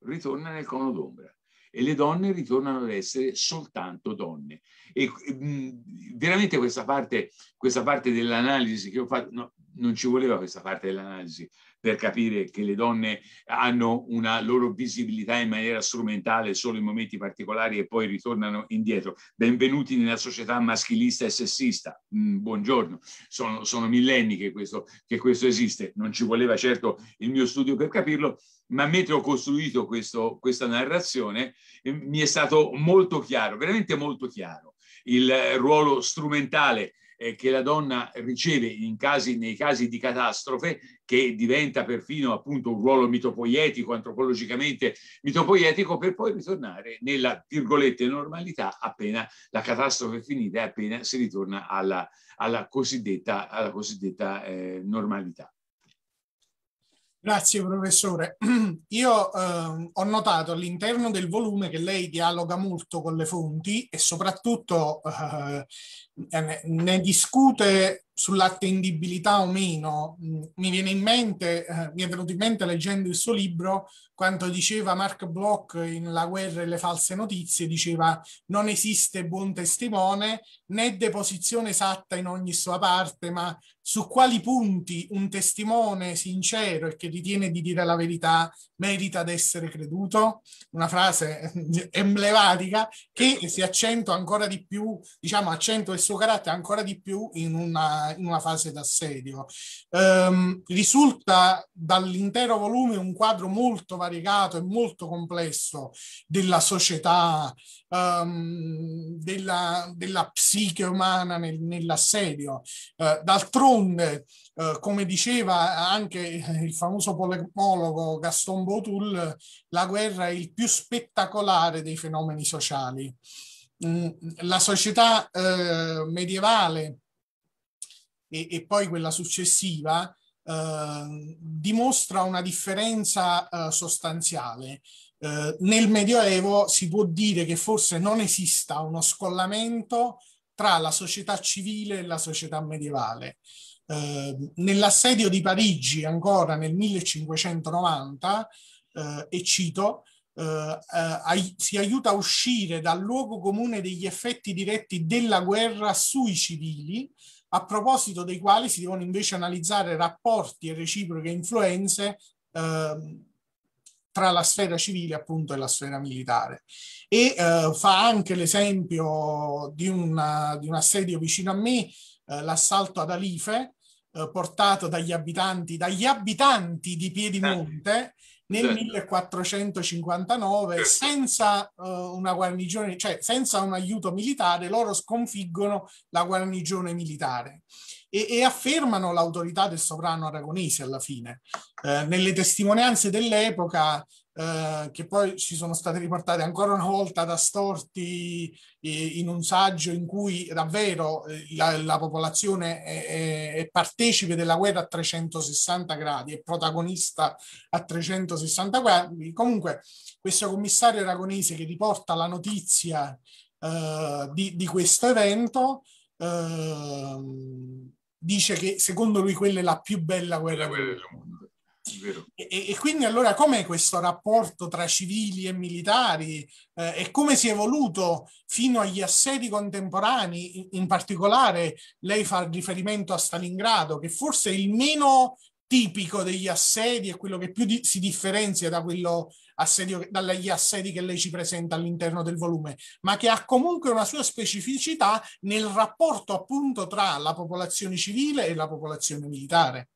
ritorna nel cono d'ombra e le donne ritornano ad essere soltanto donne. E mh, mm, veramente questa parte, questa parte dell'analisi che ho fatto, no, non ci voleva questa parte dell'analisi, per capire che le donne hanno una loro visibilità in maniera strumentale solo in momenti particolari e poi ritornano indietro. Benvenuti nella società maschilista e sessista. Mm, buongiorno, sono, sono millenni che questo, che questo esiste. Non ci voleva certo il mio studio per capirlo, ma mentre ho costruito questo, questa narrazione eh, mi è stato molto chiaro, veramente molto chiaro, il ruolo strumentale eh, che la donna riceve casi, nei casi di catastrofe, che diventa perfino appunto un ruolo mitopoietico, antropologicamente mitopoietico, per poi ritornare nella virgolette normalità appena la catastrofe è finita e appena si ritorna alla, alla cosiddetta, alla cosiddetta eh, normalità. Grazie professore. [clears throat] Io eh, ho notato all'interno del volume che lei dialoga molto con le fonti e soprattutto eh, ne discute sull'attendibilità o meno, mm, mi viene in mente, eh, mi è venuto in mente leggendo il suo libro quanto diceva Mark Bloch in La guerra e le false notizie, diceva non esiste buon testimone né deposizione esatta in ogni sua parte, ma su quali punti un testimone sincero e che ritiene di dire la verità merita di essere creduto, una frase eh, emblematica che si accento ancora di più, diciamo accento il suo carattere ancora di più in una in una fase d'assedio. Ehm, risulta dall'intero volume un quadro molto variegato e molto complesso della società, ehm, della, della, psiche umana nel, nell'assedio. Ehm, d'altronde, eh, come diceva anche il famoso polemologo Gaston Boutul, la guerra è il più spettacolare dei fenomeni sociali mm, la società eh, medievale e, e poi quella successiva, eh, dimostra una differenza eh, sostanziale. Eh, nel Medioevo si può dire che forse non esista uno scollamento tra la società civile e la società medievale. Ehm, nell'assedio di Parigi ancora nel 1590, eh, e cito, Uh, uh, si aiuta a uscire dal luogo comune degli effetti diretti della guerra sui civili a proposito dei quali si devono invece analizzare rapporti e reciproche influenze eh, tra la sfera civile appunto e la sfera militare. E eh, fa anche l'esempio di, una, di, un assedio vicino a me, eh, l'assalto ad Alife, eh, portato dagli abitanti, dagli abitanti di ah. Piedimonte, nel esatto. 1459 senza uh, una guarnigione, cioè senza un aiuto militare, loro sconfiggono la guarnigione militare e, e affermano l'autorità del sovrano aragonese alla fine. Eh, nelle testimonianze dell'epoca eh, che poi ci sono state riportate ancora una volta da Storti eh, in un saggio in cui davvero eh, la, la popolazione è, è, partecipe della guerra a 360 gradi, è protagonista a 360 gradi. Comunque questo commissario aragonese che riporta la notizia eh, di, di, questo evento ehm, dice che secondo lui quella è la più bella guerra del mondo. E, e, quindi allora com'è questo rapporto tra civili e militari eh, e come si è evoluto fino agli assedi contemporanei? In, in particolare lei fa riferimento a Stalingrado, che forse è il meno tipico degli assedi è quello che più di, si differenzia da quello assedio, dagli assedi che lei ci presenta all'interno del volume, ma che ha comunque una sua specificità nel rapporto appunto tra la popolazione civile e la popolazione militare.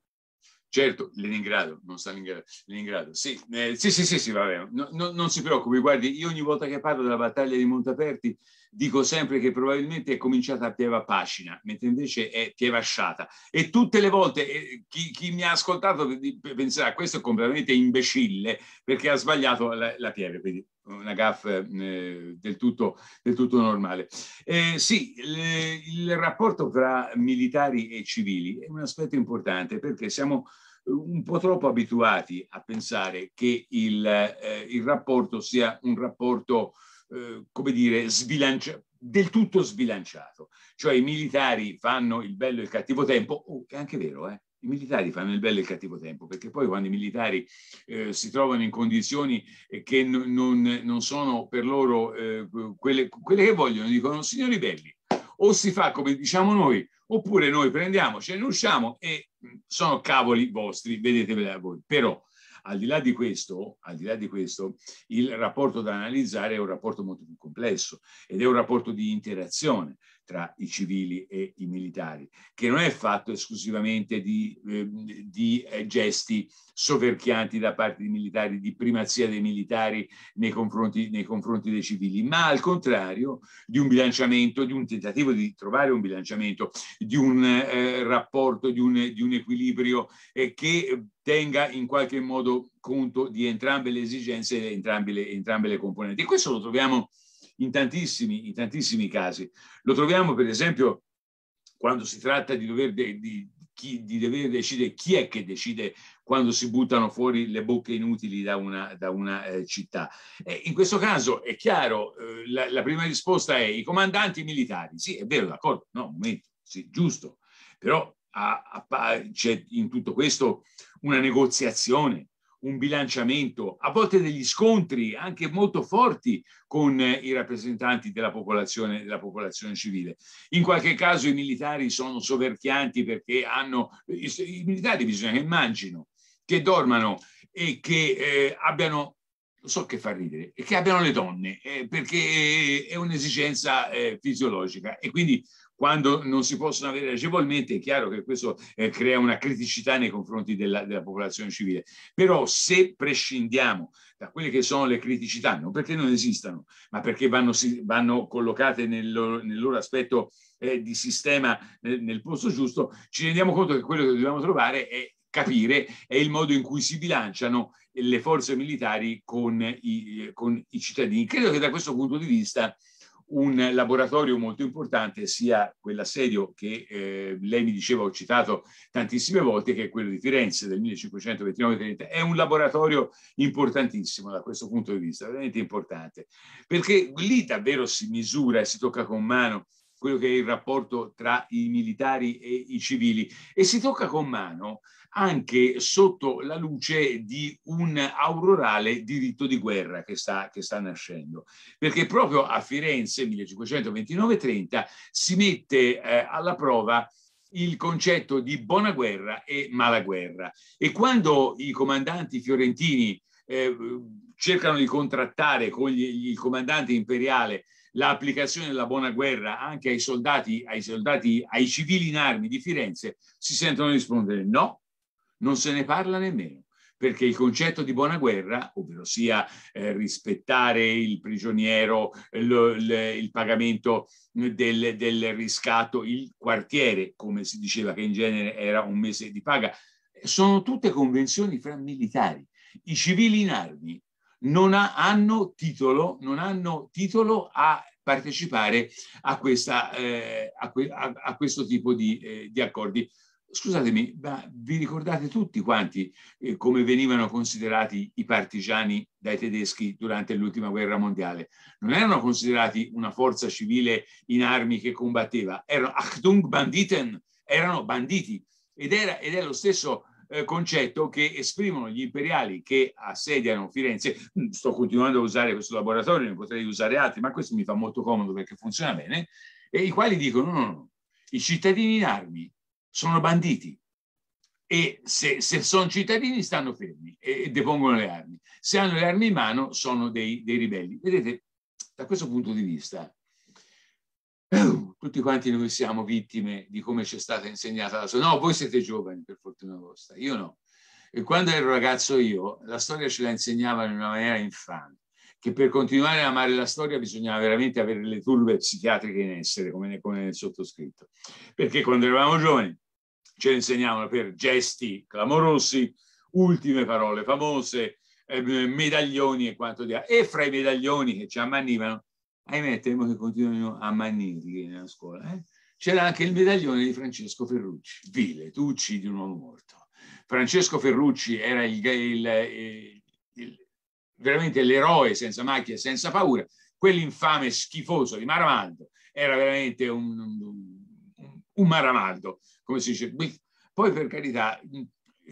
Certo, Leningrado, non sta Leningrado. Leningrado. Sì, eh, sì, sì, sì, sì, va bene. No, no, non si preoccupi, guardi, io ogni volta che parlo della battaglia di Montaperti dico sempre che probabilmente è cominciata a Pieva Pacina, mentre invece è Pievasciata. E tutte le volte eh, chi, chi, mi ha ascoltato eh, penserà questo è completamente imbecille perché ha sbagliato la, la Pieve. Quindi una gaffa eh, del, tutto, del, tutto, normale. Eh, sì, le, il rapporto tra militari e civili è un aspetto importante perché siamo eh, un po' troppo abituati a pensare che il, eh, il rapporto sia un rapporto, eh, come dire, sbilanciato del tutto sbilanciato, cioè i militari fanno il bello e il cattivo tempo, oh, è anche vero, eh? I militari fanno il bello e il cattivo tempo, perché poi quando i militari eh, si trovano in condizioni eh, che non, non, sono per loro eh, quelle, quelle, che vogliono, dicono signori belli, o si fa come diciamo noi, oppure noi prendiamo, ce ne usciamo e mm, sono cavoli vostri, vedetevela a voi. Però al di là di questo, al di là di questo, il rapporto da analizzare è un rapporto molto più complesso ed è un rapporto di interazione tra i civili e i militari, che non è fatto esclusivamente di, ehm, eh, di gesti soverchianti da parte dei militari, di primazia dei militari nei confronti, nei confronti dei civili, ma al contrario di un bilanciamento, di un tentativo di trovare un bilanciamento, di un eh, rapporto, di un, di un equilibrio eh, che tenga in qualche modo conto di entrambe le esigenze e entrambe le, entrambe le componenti. questo lo troviamo in tantissimi, in tantissimi casi. Lo troviamo per esempio quando si tratta di dover, de, di, chi, di dover decidere chi è che decide quando si buttano fuori le bocche inutili da una, da una eh, città. Eh, in questo caso è chiaro, eh, la, la, prima risposta è i comandanti militari. Sì, è vero, d'accordo, no, momento, sì, giusto, però a, a, c'è in tutto questo una negoziazione un bilanciamento, a volte degli scontri anche molto forti con eh, i rappresentanti della popolazione, della popolazione civile. In qualche caso i militari sono soverchianti perché hanno, i, militari bisogna che mangino, che dormano e che eh, abbiano, so che fa ridere, e che abbiano le donne, eh, perché è un'esigenza eh, fisiologica e quindi quando non si possono avere agevolmente, è chiaro che questo eh, crea una criticità nei confronti della, della, popolazione civile. Però se prescindiamo da quelle che sono le criticità, non perché non esistano, ma perché vanno, vanno collocate nel loro, nel loro aspetto eh, di sistema nel, eh, nel posto giusto, ci rendiamo conto che quello che dobbiamo trovare è capire è il modo in cui si bilanciano le forze militari con i, con i cittadini. Credo che da questo punto di vista un laboratorio molto importante sia quell'assedio che eh, lei mi diceva, ho citato tantissime volte, che è quello di Firenze del 1529-30. È un laboratorio importantissimo da questo punto di vista, veramente importante, perché lì davvero si misura e si tocca con mano quello che è il rapporto tra i militari e i civili e si tocca con mano anche sotto la luce di un aurorale diritto di guerra che sta, che sta nascendo. Perché proprio a Firenze, 1529-30, si mette eh, alla prova il concetto di buona guerra e mala guerra. E quando i comandanti fiorentini eh, cercano di contrattare con il comandante imperiale l'applicazione della buona guerra anche ai soldati, ai soldati, ai civili in armi di Firenze, si sentono rispondere no, non se ne parla nemmeno perché il concetto di buona guerra, ovvero sia eh, rispettare il prigioniero, l, eh, l, il pagamento del, del, riscatto, il quartiere, come si diceva che in genere era un mese di paga, sono tutte convenzioni fra militari. I civili in armi non ha, hanno, titolo, non hanno titolo a partecipare a, questa, eh, a, que, a, a questo tipo di, eh, di accordi. Scusatemi, ma vi ricordate tutti quanti eh, come venivano considerati i partigiani dai tedeschi durante l'ultima guerra mondiale? Non erano considerati una forza civile in armi che combatteva, erano Achtung Banditen, erano banditi ed, era, ed è lo stesso eh, concetto che esprimono gli imperiali che assediano Firenze. Mm, sto continuando a usare questo laboratorio, ne potrei usare altri, ma questo mi fa molto comodo perché funziona bene, e i quali dicono no, no, no, i cittadini in armi sono banditi e se, se sono cittadini stanno fermi e, e, depongono le armi. Se hanno le armi in mano sono dei, dei ribelli. Vedete, da questo punto di vista, uh, tutti quanti noi siamo vittime di come ci è stata insegnata la storia. No, voi siete giovani per fortuna vostra, io no. E quando ero ragazzo io, la storia ce la insegnava in una maniera infame che per continuare a amare la storia bisognava veramente avere le turbe psichiatriche in essere, come nel sottoscritto. Perché quando eravamo giovani ce le insegnavano per gesti clamorosi, ultime parole famose, eh, medaglioni e quanto di altro. E fra i medaglioni che ci ammannivano, ahimè, temo che continuino a mannirli nella scuola, eh? c'era anche il medaglione di Francesco Ferrucci, vile, tu uccidi un uomo morto. Francesco Ferrucci era il, il, eh, il, veramente l'eroe senza macchie, senza paura, quell'infame schifoso di Maramando era veramente un, un, un, un come si dice, poi per carità,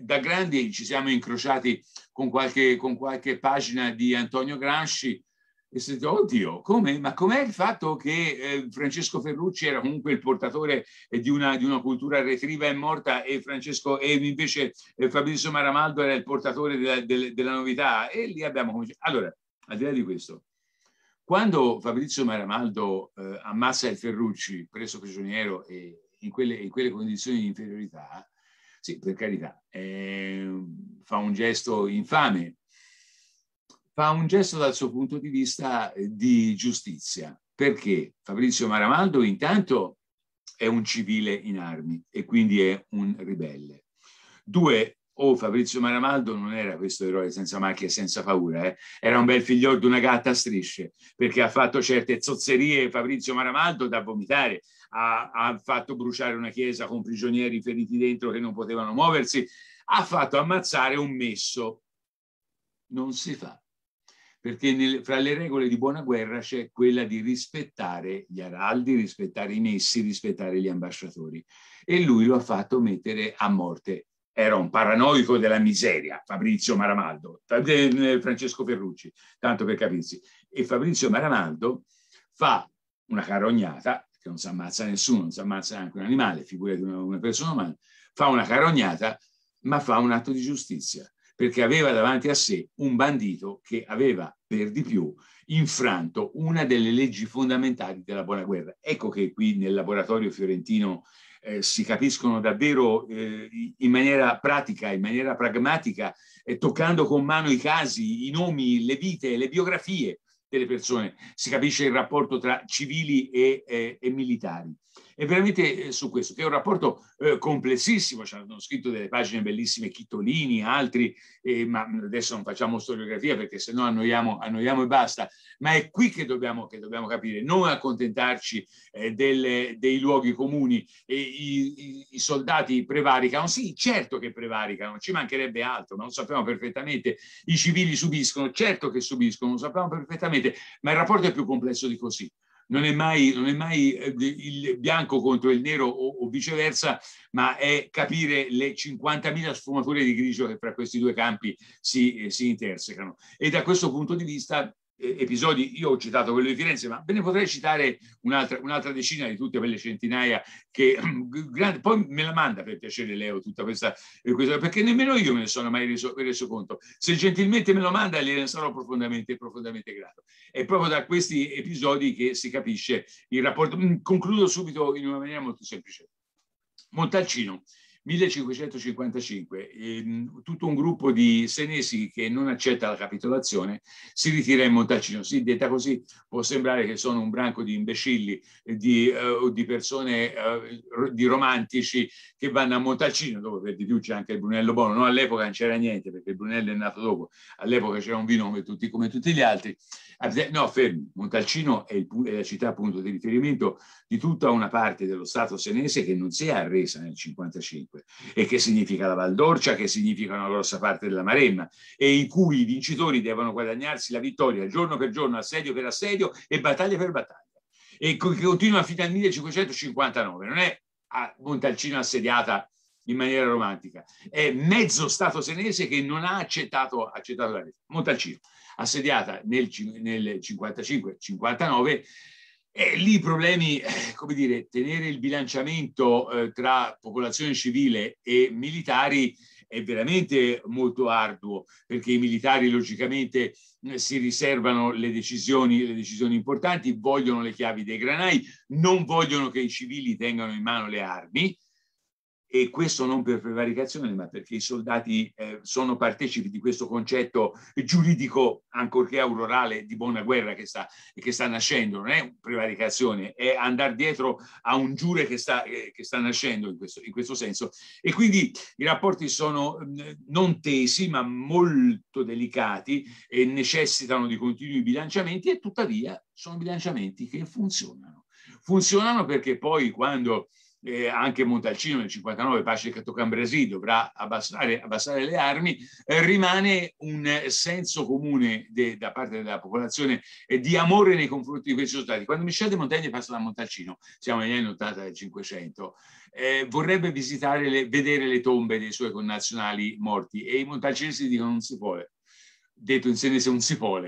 da grandi ci siamo incrociati con qualche, con qualche pagina di Antonio Gramsci e si dice, oddio, come, ma com'è il fatto che eh, Francesco Ferrucci era comunque il portatore eh, di una, di una cultura retriva e morta e, Francesco, e invece eh, Fabrizio Maramaldo era il portatore della, della, della novità? E lì abbiamo cominciato. Allora, al di là di questo, quando Fabrizio Maramaldo eh, ammassa il Ferrucci, preso prigioniero e in quelle, in quelle condizioni di inferiorità, sì, per carità, eh, fa un gesto infame, fa un gesto dal suo punto di vista eh, di giustizia, perché Fabrizio Maramaldo intanto è un civile in armi e quindi è un ribelle. Due, o oh, Fabrizio Maramaldo non era questo eroe senza macchie e senza paura, eh? era un bel figliolo di una gatta a strisce, perché ha fatto certe zozzerie Fabrizio Maramaldo da vomitare, ha, ha fatto bruciare una chiesa con prigionieri feriti dentro che non potevano muoversi, ha fatto ammazzare un messo. Non si fa perché nel, fra le regole di buona guerra c'è quella di rispettare gli araldi, rispettare i messi, rispettare gli ambasciatori. E lui lo ha fatto mettere a morte. Era un paranoico della miseria, Fabrizio Maramaldo, eh, eh, Francesco Ferrucci, tanto per capirsi. E Fabrizio Maramaldo fa una carognata che non si ammazza nessuno, non si ammazza neanche un animale, figurati una, una persona umana, fa una carognata, ma fa un atto di giustizia, perché aveva davanti a sé un bandito che aveva per di più infranto una delle leggi fondamentali della buona guerra. Ecco che qui nel laboratorio fiorentino eh, si capiscono davvero eh, in maniera pratica, in maniera pragmatica, eh, toccando con mano i casi, i nomi, le vite, le biografie, delle persone, si capisce il rapporto tra civili e, e, eh, e militari è veramente eh, su questo, che è un rapporto eh, complessissimo, ci hanno scritto delle pagine bellissime Chitolini, altri, eh, ma adesso non facciamo storiografia perché se no annoiamo, annoiamo e basta, ma è qui che dobbiamo, che dobbiamo capire, non accontentarci eh, delle, dei luoghi comuni. E i, i, i, soldati prevaricano, sì, certo che prevaricano, ci mancherebbe altro, ma lo sappiamo perfettamente, i civili subiscono, certo che subiscono, lo sappiamo perfettamente, ma il rapporto è più complesso di così non è mai, non è mai eh, il bianco contro il nero o, o viceversa, ma è capire le 50.000 sfumature di grigio che fra questi due campi si, eh, si intersecano. E da questo punto di vista episodi, io ho citato quello di Firenze, ma ve ne potrei citare un'altra, un'altra decina di tutte quelle centinaia che [clears throat] grande, poi me la manda per piacere Leo tutta questa, questa, perché nemmeno io me ne sono mai reso, reso conto. Se gentilmente me lo manda gliene sarò profondamente, profondamente grato. È proprio da questi episodi che si capisce il rapporto. Mm, concludo subito in una maniera molto semplice. Montalcino 1555, ehm, tutto un gruppo di senesi che non accetta la capitolazione si ritira in Montalcino. Sì, detta così, può sembrare che sono un branco di imbecilli, di, eh, di persone, eh, di romantici che vanno a Montalcino, dove per di più c'è anche il Brunello Bono. No, all'epoca non c'era niente, perché il Brunello è nato dopo, all'epoca c'era un vino come tutti, come tutti gli altri. No, fermi, Montalcino è, il, è, la città appunto di riferimento di tutta una parte dello Stato senese che non si è arresa nel 1955 e che significa la Valdorcia, che significa una grossa parte della Maremma e in cui i vincitori devono guadagnarsi la vittoria giorno per giorno, assedio per assedio e battaglia per battaglia e che continua fino al 1559. Non è a ah, Montalcino assediata in maniera romantica, è mezzo Stato senese che non ha accettato, accettato la rete. Montalcino assediata nel, nel 55-59 e lì i problemi, eh, come dire, tenere il bilanciamento eh, tra popolazione civile e militari è veramente molto arduo perché i militari logicamente eh, si riservano le decisioni, le decisioni importanti, vogliono le chiavi dei granai, non vogliono che i civili tengano in mano le armi e questo non per prevaricazione, ma perché i soldati eh, sono partecipi di questo concetto giuridico, ancorché aurorale, di buona guerra che sta, che sta nascendo, non è prevaricazione, è andare dietro a un giure che sta, eh, che sta nascendo in questo, in questo, senso. E quindi i rapporti sono mm, non tesi, ma molto delicati e necessitano di continui bilanciamenti e tuttavia sono bilanciamenti che funzionano. Funzionano perché poi quando eh, anche Montalcino nel 59, pace Catocambresi, dovrà abbassare, abbassare, le armi, eh, rimane un senso comune de, da parte della popolazione eh, di amore nei confronti di questi soldati. Quando Michel de Montaigne passa da Montalcino, siamo negli anni 80 del 500, eh, vorrebbe visitare le, vedere le tombe dei suoi connazionali morti e i montalcinesi dicono non si può, detto in senese non si può,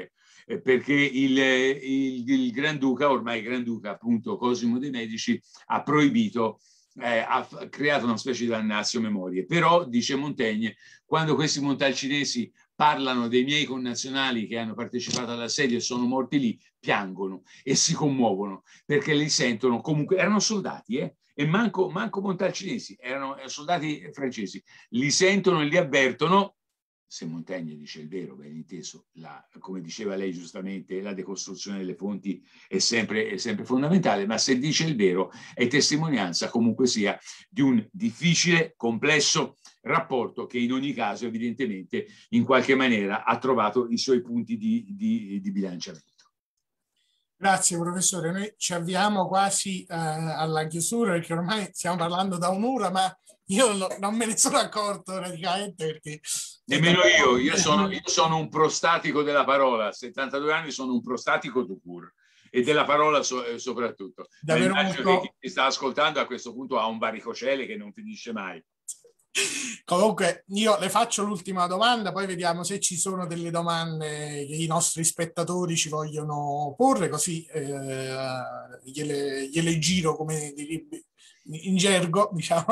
eh, perché il, eh, il, il, Granduca, ormai Granduca appunto Cosimo dei Medici, ha proibito, eh, ha creato una specie di annazio memorie. Però, dice Montaigne, quando questi montalcinesi parlano dei miei connazionali che hanno partecipato all'assedio e sono morti lì, piangono e si commuovono perché li sentono comunque, erano soldati, eh? e manco, manco montalcinesi, erano eh, soldati francesi, li sentono e li avvertono se Montaigne dice il vero, ben inteso, la, come diceva lei giustamente, la decostruzione delle fonti è sempre, è sempre, fondamentale, ma se dice il vero è testimonianza comunque sia di un difficile, complesso rapporto che in ogni caso evidentemente in qualche maniera ha trovato i suoi punti di, di, di bilanciamento. Grazie professore, noi ci avviamo quasi eh, alla chiusura perché ormai stiamo parlando da un'ora, ma io no, non me ne sono accorto praticamente perché Nemmeno io, io sono, io sono, un prostatico della parola, a 72 anni sono un prostatico tu pur e della parola so, eh, soprattutto. Davvero Ma immagino molto... che chi sta ascoltando a questo punto ha un baricocele che non finisce mai. [laughs] Comunque io le faccio l'ultima domanda, poi vediamo se ci sono delle domande che i nostri spettatori ci vogliono porre, così eh, gliele, gliele, giro come direbbe, in gergo, [laughs] diciamo,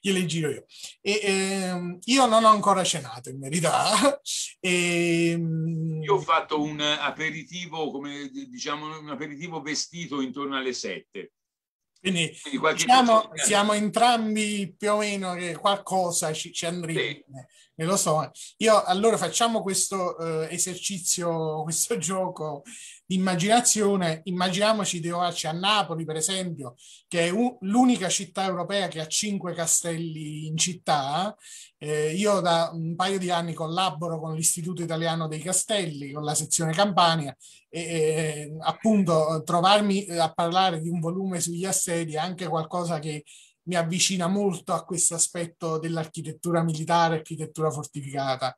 gliele giro io. E, ehm, io non ho ancora cenato, in verità. [laughs] E, ehm, io ho fatto un aperitivo, come diciamo, un aperitivo vestito intorno alle sette. Quindi, Quindi diciamo, siamo entrambi più o meno che qualcosa ci, ci andrebbe. Sì e eh, lo so. Io allora facciamo questo eh, esercizio, [laughs] questo gioco di immaginazione. Immaginiamoci di trovarci a Napoli, per esempio, che è un, l'unica città europea che ha cinque castelli in città. Eh, io da un paio di anni collaboro con l'Istituto Italiano dei Castelli, con la sezione Campania, e, e appunto trovarmi a parlare di un volume sugli assedi è anche qualcosa che mi avvicina molto a questo aspetto dell'architettura militare, architettura fortificata.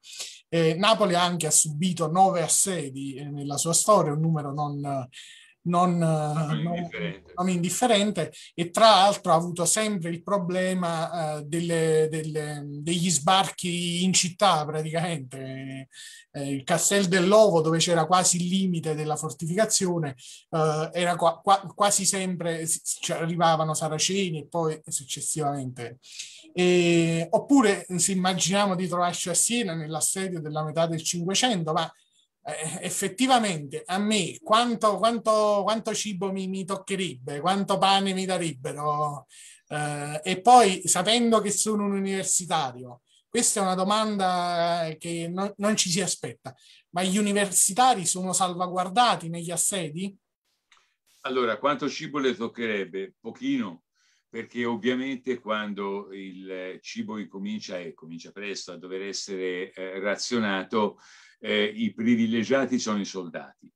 Eh, Napoli anche ha subito nove assedi eh, nella sua storia, un numero non non, eh, non, indifferente. non indifferente. e tra l'altro ha avuto sempre il problema eh, delle, delle, degli sbarchi in città praticamente. Eh, il Castel dell'Ovo dove c'era quasi il limite della fortificazione eh, era qua, qua, quasi sempre ci arrivavano saraceni e poi successivamente. E, oppure se immaginiamo di trovarci a Siena nell'assedio della metà del Cinquecento, ma eh, effettivamente a me quanto, quanto, quanto cibo mi, mi, toccherebbe, quanto pane mi darebbero. Eh, e poi sapendo che sono un universitario, questa è una domanda che no, non ci si aspetta, ma gli universitari sono salvaguardati negli assedi? Allora, quanto cibo le toccherebbe? Pochino, perché ovviamente quando il cibo incomincia e comincia presto a dover essere eh, razionato, eh, i privilegiati sono i soldati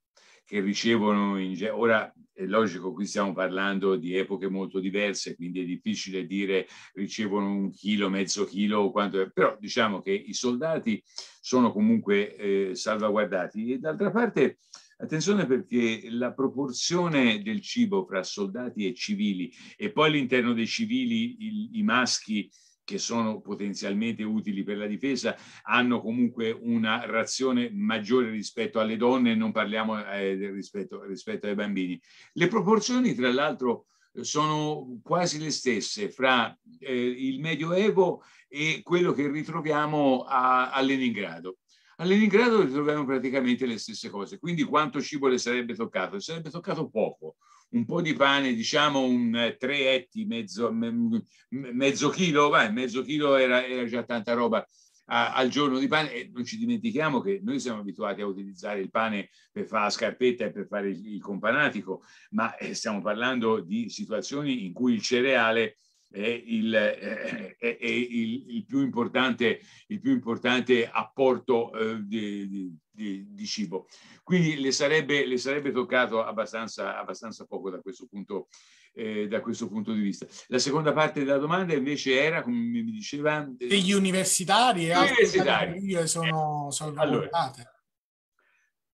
che ricevono in Ora è logico, qui stiamo parlando di epoche molto diverse, quindi è difficile dire ricevono un chilo, mezzo chilo o quanto è, però diciamo che i soldati sono comunque eh, salvaguardati e d'altra parte Attenzione perché la proporzione del cibo fra soldati e civili e poi all'interno dei civili il, i maschi che sono potenzialmente utili per la difesa hanno comunque una razione maggiore rispetto alle donne, non parliamo eh, rispetto, rispetto ai bambini. Le proporzioni, tra l'altro, sono quasi le stesse fra eh, il Medioevo e quello che ritroviamo a, a, Leningrado. A Leningrado ritroviamo praticamente le stesse cose, quindi quanto cibo le sarebbe toccato? Le sarebbe toccato poco, un po' di pane, diciamo un eh, tre etti, mezzo, mezzo chilo, vai, mezzo chilo era, era già tanta roba a, al giorno di pane e non ci dimentichiamo che noi siamo abituati a utilizzare il pane per fare la scarpetta e per fare il, il companatico, ma eh, stiamo parlando di situazioni in cui il cereale è, il, è, eh, è, è il, il, più, importante, il più importante apporto eh, di, di di, di cibo. Quindi le sarebbe, le sarebbe toccato abbastanza, abbastanza, poco da questo, punto, eh, da questo punto di vista. La seconda parte della domanda invece era, come mi diceva... Eh, Degli universitari e altre sono, sono allora,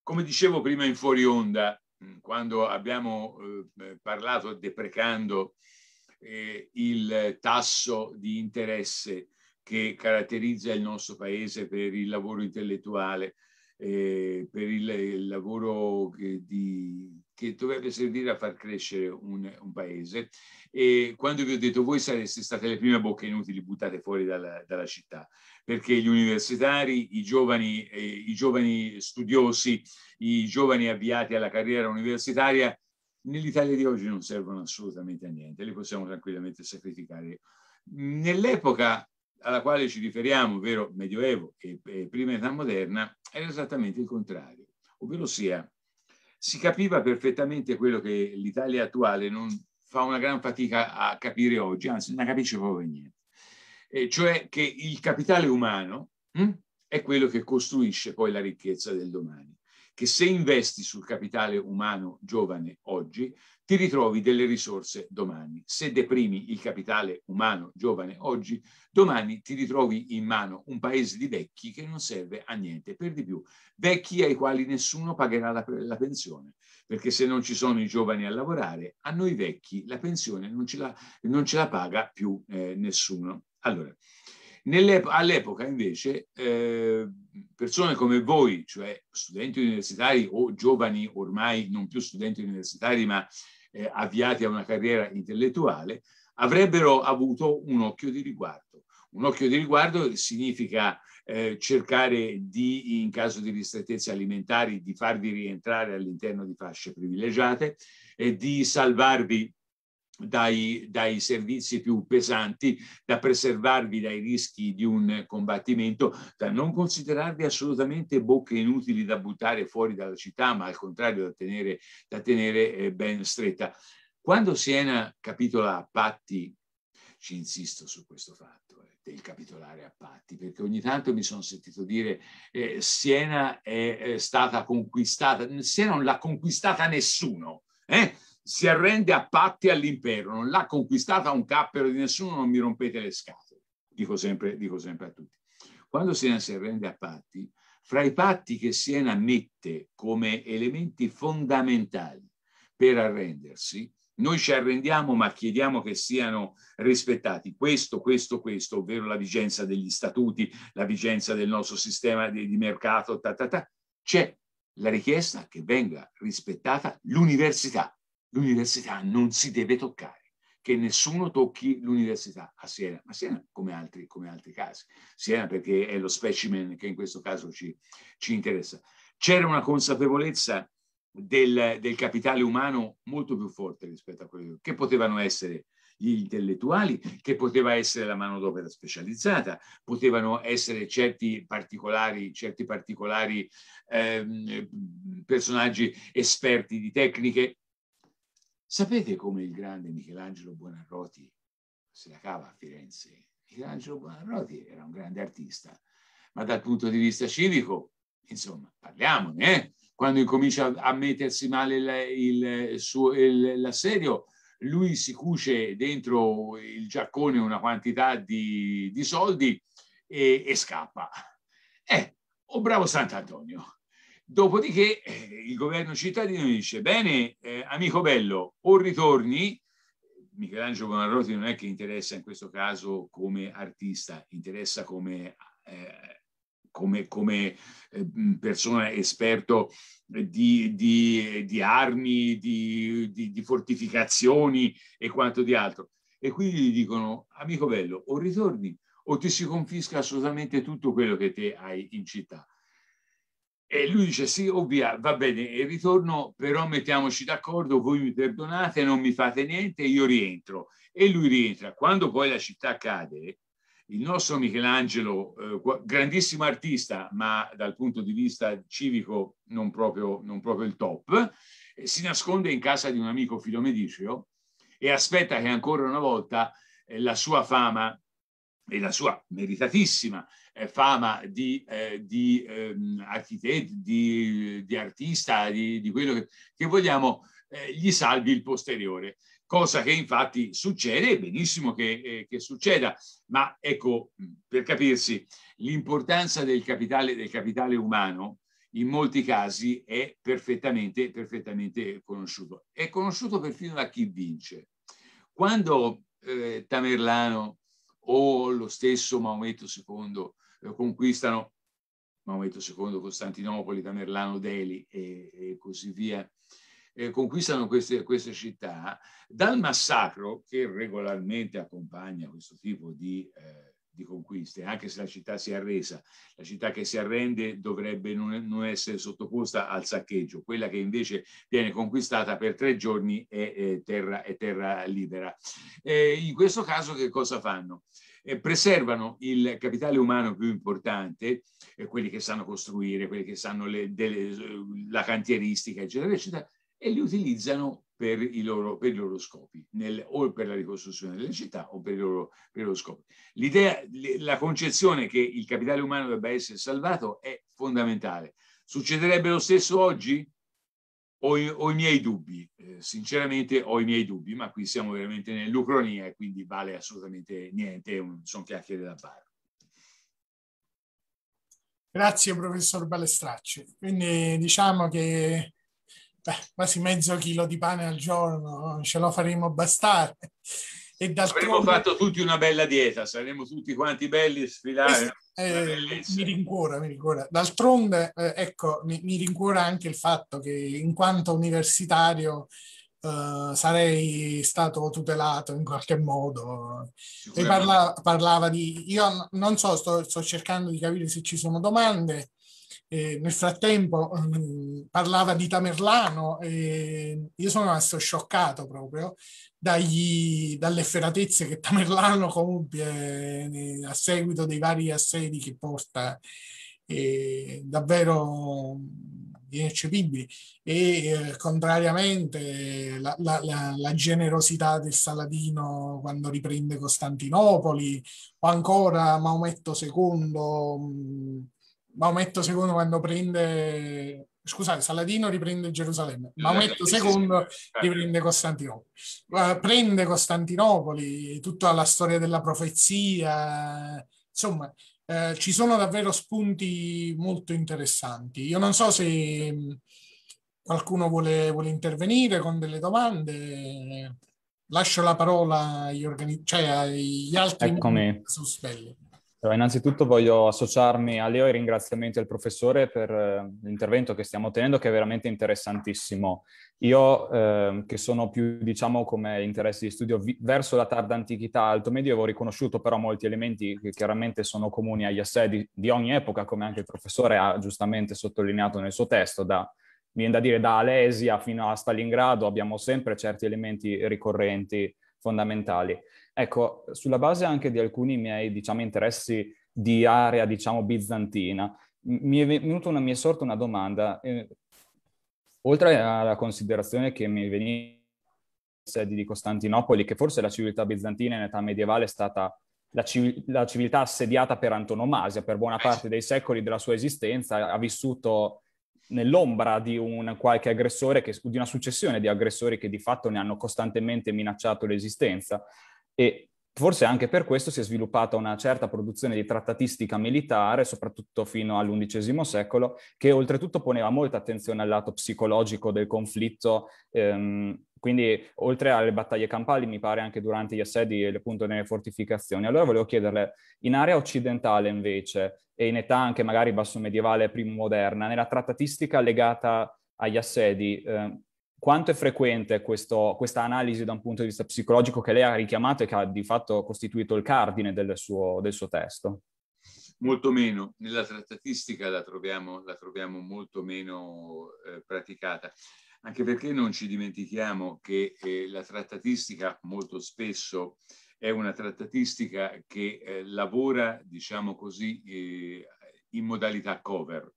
Come dicevo prima in fuori onda, quando abbiamo eh, parlato deprecando eh, il tasso di interesse che caratterizza il nostro paese per il lavoro intellettuale, eh, per il, il lavoro che, di, che, dovrebbe servire a far crescere un, un, paese. E quando vi ho detto voi sareste state le prime bocche inutili buttate fuori dalla, dalla città, perché gli universitari, i giovani, eh, i giovani studiosi, i giovani avviati alla carriera universitaria, nell'Italia di oggi non servono assolutamente a niente, li possiamo tranquillamente sacrificare. Nell'epoca alla quale ci riferiamo, ovvero Medioevo e, prima età moderna, era esattamente il contrario, ovvero sia, si capiva perfettamente quello che l'Italia attuale non fa una gran fatica a capire oggi, anzi non capisce proprio niente, e cioè che il capitale umano hm, è quello che costruisce poi la ricchezza del domani che se investi sul capitale umano giovane oggi, ti ritrovi delle risorse domani. Se deprimi il capitale umano giovane oggi, domani ti ritrovi in mano un paese di vecchi che non serve a niente, per di più vecchi ai quali nessuno pagherà la, la pensione, perché se non ci sono i giovani a lavorare, a noi vecchi la pensione non ce la, non ce la paga più eh, nessuno. Allora, all'epoca invece eh, persone come voi, cioè studenti universitari o giovani ormai non più studenti universitari ma eh, avviati a una carriera intellettuale, avrebbero avuto un occhio di riguardo. Un occhio di riguardo significa eh, cercare di, in caso di ristrettezze alimentari, di farvi rientrare all'interno di fasce privilegiate e di salvarvi dai, dai, servizi più pesanti, da preservarvi dai rischi di un combattimento, da non considerarvi assolutamente bocche inutili da buttare fuori dalla città, ma al contrario da tenere, da tenere eh, ben stretta. Quando Siena capitola a patti, ci insisto su questo fatto, eh, del capitolare a patti, perché ogni tanto mi sono sentito dire eh, Siena è, è eh, stata conquistata, Siena non l'ha conquistata nessuno. Eh? si arrende a patti all'impero, non l'ha conquistata un cappero di nessuno, non mi rompete le scatole, dico sempre, dico sempre a tutti. Quando Siena si arrende a patti, fra i patti che Siena mette come elementi fondamentali per arrendersi, noi ci arrendiamo ma chiediamo che siano rispettati questo, questo, questo, ovvero la vigenza degli statuti, la vigenza del nostro sistema di, di mercato, ta, ta, ta. c'è la richiesta che venga rispettata l'università, l'università non si deve toccare, che nessuno tocchi l'università a Siena, ma Siena come altri, come altri casi. Siena perché è lo specimen che in questo caso ci, ci interessa. C'era una consapevolezza del, del, capitale umano molto più forte rispetto a quello che potevano essere gli intellettuali, che poteva essere la manodopera specializzata, potevano essere certi particolari, certi particolari ehm, personaggi esperti di tecniche Sapete come il grande Michelangelo Buonarroti se la cava a Firenze? Michelangelo Buonarroti era un grande artista, ma dal punto di vista civico, insomma, parliamone, eh? quando incomincia a mettersi male il, il, suo, il, l'assedio, lui si cuce dentro il giaccone una quantità di, di soldi e, e scappa. Eh, o oh bravo Sant'Antonio, Dopodiché eh, il governo cittadino dice, bene, eh, amico bello, o ritorni, Michelangelo Bonarroti non è che interessa in questo caso come artista, interessa come, eh, come, come eh, mm, persona esperto di, di, di armi, di, di fortificazioni e quanto di altro. E quindi gli dicono, amico bello, o ritorni o ti si confisca assolutamente tutto quello che te hai in città e lui dice sì, ovvia, oh, va bene, e ritorno, però mettiamoci d'accordo, voi mi perdonate, non mi fate niente, io rientro. E lui rientra. Quando poi la città cade, il nostro Michelangelo, eh, grandissimo artista, ma dal punto di vista civico non proprio, non proprio il top, eh, si nasconde in casa di un amico Filomedicio e aspetta che ancora una volta eh, la sua fama e la sua meritatissima eh, fama di, eh, di ehm, architetto, di, di, artista, di, di quello che, che vogliamo, eh, gli salvi il posteriore cosa che infatti succede, è benissimo che, eh, che, succeda, ma ecco, per capirsi, l'importanza del capitale, del capitale umano in molti casi è perfettamente, perfettamente conosciuto. È conosciuto perfino da chi vince. Quando eh, Tamerlano o lo stesso Maometto II conquistano Maometto II Costantinopoli, Tamerlano, Deli e, e così via, eh, conquistano queste, queste, città, dal massacro che regolarmente accompagna questo tipo di eh, di conquiste, anche se la città si è arresa. La città che si arrende dovrebbe non, essere sottoposta al saccheggio, quella che invece viene conquistata per tre giorni è, è, terra, è terra, libera. Eh, in questo caso che cosa fanno? Eh, preservano il capitale umano più importante, eh, quelli che sanno costruire, quelli che sanno le, delle, la cantieristica, eccetera, eccetera, e li utilizzano per i loro, per i loro scopi, nel, o per la ricostruzione delle città o per i loro, per i loro scopi. L'idea, la concezione che il capitale umano debba essere salvato è fondamentale. Succederebbe lo stesso oggi? Ho i, ho i miei dubbi, eh, sinceramente ho i miei dubbi, ma qui siamo veramente nell'ucronia e quindi vale assolutamente niente, sono chiacchiere da bar. Grazie professor Balestracci. Quindi diciamo che beh, quasi mezzo chilo di pane al giorno, ce lo faremo bastare. E avremmo fatto tutti una bella dieta, saremmo tutti quanti belli e sfidare. Eh, eh mi rincuora, mi rincuora. D'altronde, eh, ecco, mi, mi, rincuora anche il fatto che in quanto universitario eh, sarei stato tutelato in qualche modo. E parla, parlava di... Io non so, sto, sto cercando di capire se ci sono domande. Eh, nel frattempo um, parlava di Tamerlano e io sono rimasto scioccato proprio dagli, dalle feratezze che Tamerlano compie a seguito dei vari assedi che porta, eh, davvero mm, ineccepibili e eh, contrariamente la, la, la, la generosità del Saladino quando riprende Costantinopoli o ancora Maometto II Maometto II quando prende scusate, Saladino riprende Gerusalemme, Maometto mm. II eh. riprende Costantinopoli, eh, prende Costantinopoli, tutta la storia della profezia, insomma, eh, ci sono davvero spunti molto interessanti. Io non so se mm, qualcuno vuole, vuole intervenire con delle domande, lascio la parola agli, organi- cioè agli altri Eccomi innanzitutto voglio associarmi a Leo e ringraziamenti al professore per eh, l'intervento che stiamo tenendo, che è veramente interessantissimo. Io, eh, che sono più, diciamo, come interessi di studio vi- verso la tarda antichità, alto medioevo, ho riconosciuto però molti elementi che chiaramente sono comuni agli assedi di ogni epoca, come anche il professore ha giustamente sottolineato nel suo testo, da, viene da dire da Alesia fino a Stalingrado abbiamo sempre certi elementi ricorrenti fondamentali. Ecco, sulla base anche di alcuni miei, diciamo, interessi di area, diciamo, bizantina, mi è venuta una, mi è sorta una domanda. Eh, oltre alla considerazione che mi veniva sedi di Costantinopoli, che forse la civiltà bizantina in età medievale è stata la, civ- la, civiltà assediata per antonomasia, per buona eh parte dei secoli della sua esistenza, ha vissuto nell'ombra di un qualche aggressore, che, di una successione di aggressori che di fatto ne hanno costantemente minacciato l'esistenza e forse anche per questo si è sviluppata una certa produzione di trattatistica militare, soprattutto fino all'undicesimo secolo, che oltretutto poneva molta attenzione al lato psicologico del conflitto. Ehm, quindi, oltre alle battaglie campali, mi pare anche durante gli assedi e appunto nelle fortificazioni. Allora volevo chiederle, in area occidentale invece, e in età anche magari basso medievale, primo moderna, nella trattatistica legata agli assedi, eh, quanto è frequente questo, questa analisi da un punto di vista psicologico che lei ha richiamato e che ha di fatto costituito il cardine del suo, del suo testo? Molto meno, nella trattatistica la troviamo, la troviamo molto meno eh, praticata, anche perché non ci dimentichiamo che eh, la trattatistica molto spesso è una trattatistica che eh, lavora, diciamo così, eh, in modalità cover,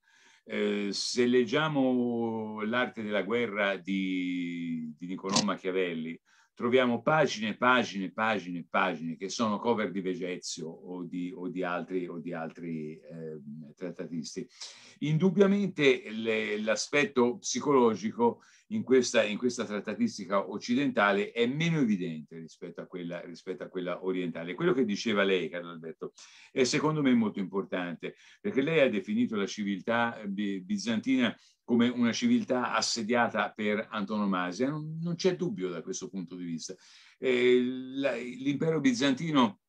eh, se leggiamo L'arte della guerra di, di Nicolò Machiavelli, troviamo pagine, pagine, pagine, pagine che sono cover di Vegezio o di, o di altri, o di altri eh, trattatisti. Indubbiamente l'aspetto psicologico in questa, in questa trattatistica occidentale è meno evidente rispetto a, quella, rispetto a quella orientale. Quello che diceva lei, Carlo Alberto, è secondo me molto importante, perché lei ha definito la civiltà eh, bizantina come una civiltà assediata per antonomasia. Non, non c'è dubbio da questo punto di vista. Eh, la, l'impero bizantino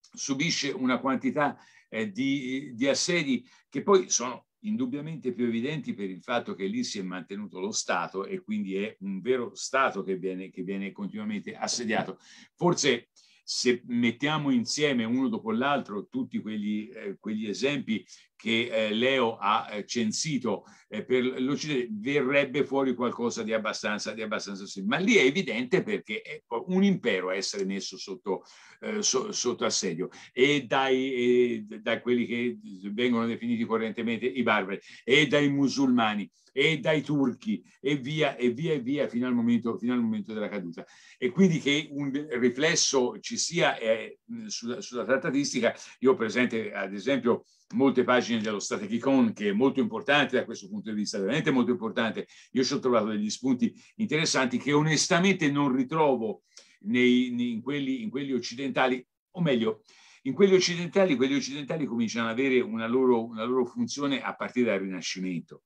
subisce una quantità eh, di, di assedi che poi sono indubbiamente più evidenti per il fatto che lì si è mantenuto lo Stato e quindi è un vero Stato che viene, che viene continuamente assediato. Forse se mettiamo insieme uno dopo l'altro tutti quegli, eh, quegli esempi che eh, Leo ha eh, censito eh, per l'Occidente, verrebbe fuori qualcosa di abbastanza, di abbastanza simile. Ma lì è evidente perché è eh, un impero essere messo sotto, eh, so, sotto assedio e dai, da quelli che vengono definiti correntemente i barbari e dai musulmani e dai turchi e via e via e via fino al momento, fino al momento della caduta. E quindi che un riflesso ci ci sia eh, sulla, sulla, trattatistica. Io ho presente, ad esempio, molte pagine dello Strategicon, che è molto importante da questo punto di vista, veramente molto importante. Io ci ho trovato degli spunti interessanti che onestamente non ritrovo nei, nei, in, quelli, in quelli occidentali, o meglio, in quelli occidentali, quelli occidentali cominciano ad avere una loro, una loro funzione a partire dal Rinascimento.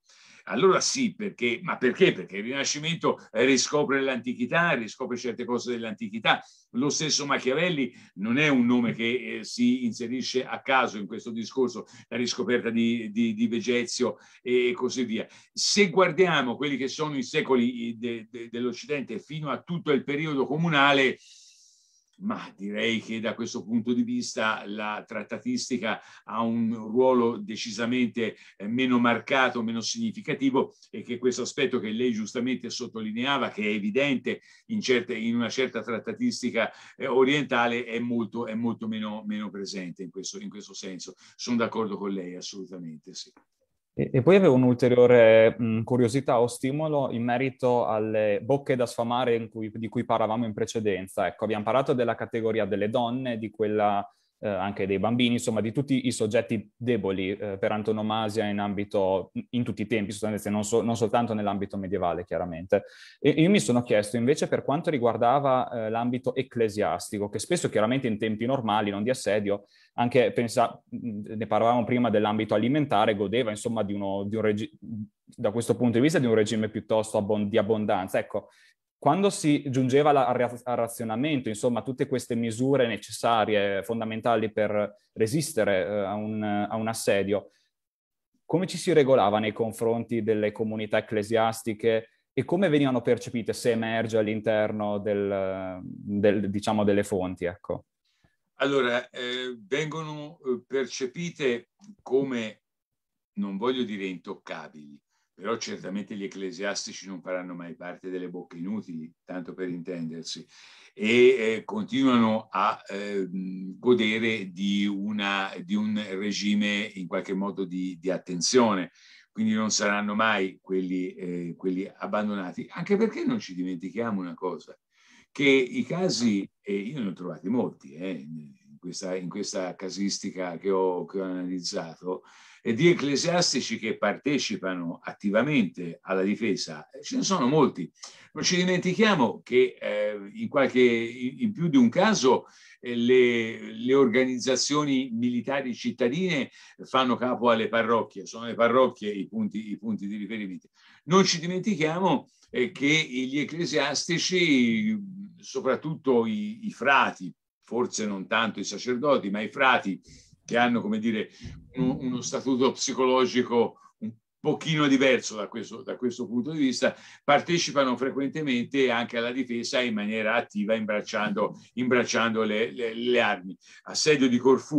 Allora sì, perché, ma perché? Perché il Rinascimento riscopre l'antichità, riscopre certe cose dell'antichità. Lo stesso Machiavelli non è un nome che eh, si inserisce a caso in questo discorso, la riscoperta di, di, di, Vegezio e così via. Se guardiamo quelli che sono i secoli eh, de, de, dell'Occidente fino a tutto il periodo comunale, ma direi che da questo punto di vista la trattatistica ha un ruolo decisamente eh, meno marcato, meno significativo e che questo aspetto che lei giustamente sottolineava, che è evidente in, certe, in una certa trattatistica eh, orientale, è molto, è molto meno, meno presente in questo, in questo senso. Sono d'accordo con lei, assolutamente sì. E, e poi avevo un'ulteriore mh, mm, curiosità o stimolo in merito alle bocche da sfamare cui, di cui parlavamo in precedenza. Ecco, abbiamo parlato della categoria delle donne, di quella eh, anche dei bambini, insomma di tutti i soggetti deboli eh, per antonomasia in ambito, in tutti i tempi non, so, non soltanto nell'ambito medievale chiaramente. E io mi sono chiesto invece per quanto riguardava eh, l'ambito ecclesiastico, che spesso chiaramente in tempi normali, non di assedio, anche pensa, ne parlavamo prima dell'ambito alimentare, godeva insomma di uno, di un regi- da questo punto di vista di un regime piuttosto abbon- di abbondanza. Ecco, quando si giungeva al razionamento, insomma, tutte queste misure necessarie, fondamentali per resistere eh, a, un, a, un, assedio, come ci si regolava nei confronti delle comunità ecclesiastiche e come venivano percepite se emerge all'interno del, del, diciamo, delle fonti? Ecco? Allora, eh, vengono eh, percepite come, non voglio dire intoccabili, però certamente gli ecclesiastici non faranno mai parte delle bocche inutili, tanto per intendersi, e eh, continuano a eh, godere di, una, di, un regime in qualche modo di, di attenzione, quindi non saranno mai quelli, eh, quelli, abbandonati, anche perché non ci dimentichiamo una cosa, che i casi, e eh, io ne ho trovati molti, eh, questa, in questa casistica che ho, che ho analizzato, e di ecclesiastici che partecipano attivamente alla difesa, eh, ce ne sono molti. Non ci dimentichiamo che eh, in, qualche, in, più di un caso eh, le, le, organizzazioni militari cittadine fanno capo alle parrocchie, sono le parrocchie i punti, i punti di riferimento. Non ci dimentichiamo eh, che gli ecclesiastici, soprattutto i, i frati, forse non tanto i sacerdoti, ma i frati che hanno, come dire, uno, uno statuto psicologico un pochino diverso da questo, da questo, punto di vista, partecipano frequentemente anche alla difesa in maniera attiva, imbracciando, imbracciando le, le, le, armi. Assedio di Corfù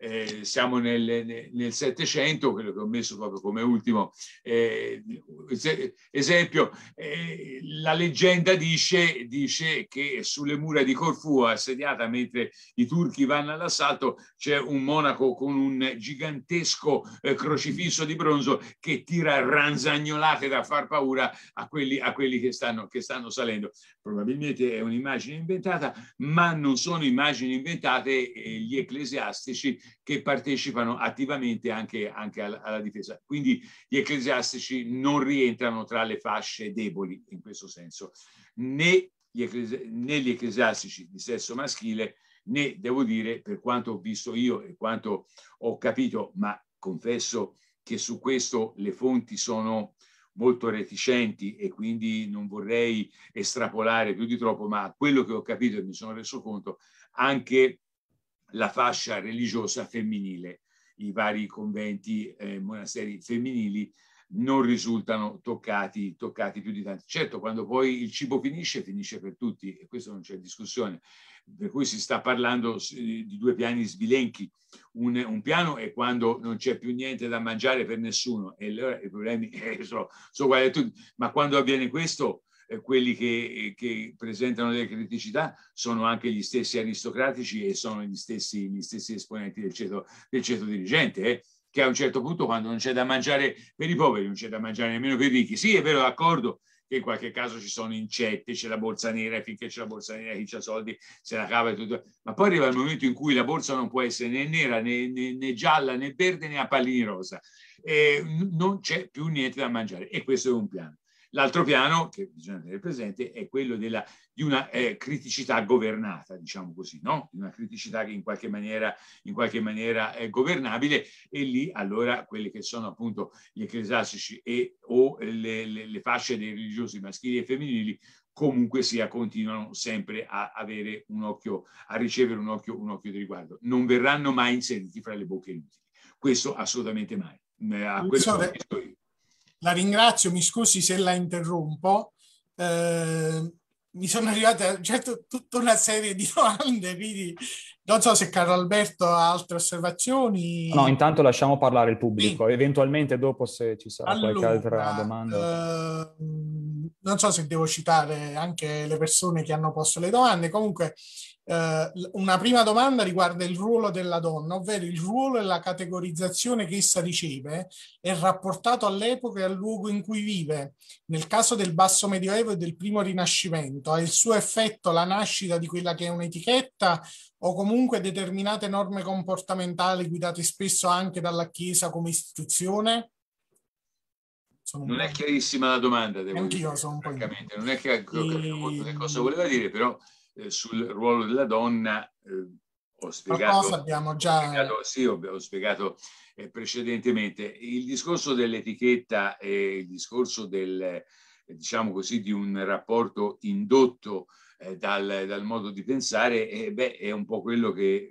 eh, siamo nel Settecento, quello che ho messo proprio come ultimo eh, esempio, eh, la leggenda dice, dice, che sulle mura di Corfu, assediata mentre i turchi vanno all'assalto, c'è un monaco con un gigantesco eh, crocifisso di bronzo che tira ranzagnolate da far paura a quelli, a quelli che, stanno, che stanno salendo. Probabilmente è un'immagine inventata, ma non sono immagini inventate, eh, gli ecclesiastici che partecipano attivamente anche, anche alla, difesa. Quindi gli ecclesiastici non rientrano tra le fasce deboli in questo senso, né gli, ecclesi né gli ecclesiastici di sesso maschile né, devo dire, per quanto ho visto io e quanto ho capito, ma confesso che su questo le fonti sono molto reticenti e quindi non vorrei estrapolare più di troppo, ma quello che ho capito e mi sono reso conto, anche la fascia religiosa femminile. I vari conventi eh, monasteri femminili non risultano toccati, toccati più di tanto. Certo, quando poi il cibo finisce, finisce per tutti, e questo non c'è discussione. Per cui si sta parlando di due piani sbilenchi. Un, un piano è quando non c'è più niente da mangiare per nessuno, e allora i problemi [laughs] eh, sono, sono uguali a tutti. Ma quando avviene questo, eh, quelli che, eh, che, presentano delle criticità sono anche gli stessi aristocratici e sono gli stessi, gli stessi esponenti del ceto, del ceto dirigente. Eh che a un certo punto quando non c'è da mangiare per i poveri non c'è da mangiare nemmeno per i ricchi. Sì, è vero, d'accordo che in qualche caso ci sono incette, c'è la borsa nera, e finché c'è la borsa nera chi ha soldi se la cava e tutto. Ma poi arriva il momento in cui la borsa non può essere né nera, né, né, né gialla, né verde, né a pallini rosa. E eh, non c'è più niente da mangiare e questo è un piano. L'altro piano, che bisogna tenere presente, è quello della, di una eh, criticità governata, diciamo così, no? Di una criticità che in qualche maniera, in qualche maniera è governabile e lì allora quelli che sono appunto gli ecclesiastici e o le, le, le fasce dei religiosi maschili e femminili comunque sia continuano sempre a avere un occhio, a ricevere un occhio, un occhio di riguardo. Non verranno mai inseriti fra le bocche inutili. Questo assolutamente mai. Eh, a questo, so, questo la ringrazio, mi scusi se la interrompo. Eh, mi sono arrivate certo, tutta una serie di [laughs] domande, quindi non so se Carlo Alberto ha altre osservazioni. No, intanto lasciamo parlare il pubblico, sì. eventualmente dopo se ci sarà allora, qualche altra domanda. Eh, non so se devo citare anche le persone che hanno posto le domande, comunque eh, una prima domanda riguarda il ruolo della donna, ovvero il ruolo e la categorizzazione che essa riceve è rapportato all'epoca e al luogo in cui vive. Nel caso del basso medioevo e del primo rinascimento, ha il suo effetto la nascita di quella che è un'etichetta o comunque determinate norme comportamentali guidate spesso anche dalla Chiesa come istituzione? non è chiarissima la domanda, devo Anch'io dire. Sono un po non è chiaro e... cosa voleva dire, però eh, sul ruolo della donna. Eh, ho spiegato, abbiamo già... ho spiegato, sì, ho, ho spiegato eh, precedentemente. Il discorso dell'etichetta e il discorso del, eh, diciamo così, di un rapporto indotto eh, dal, dal, modo di pensare, eh, beh, è un po' quello che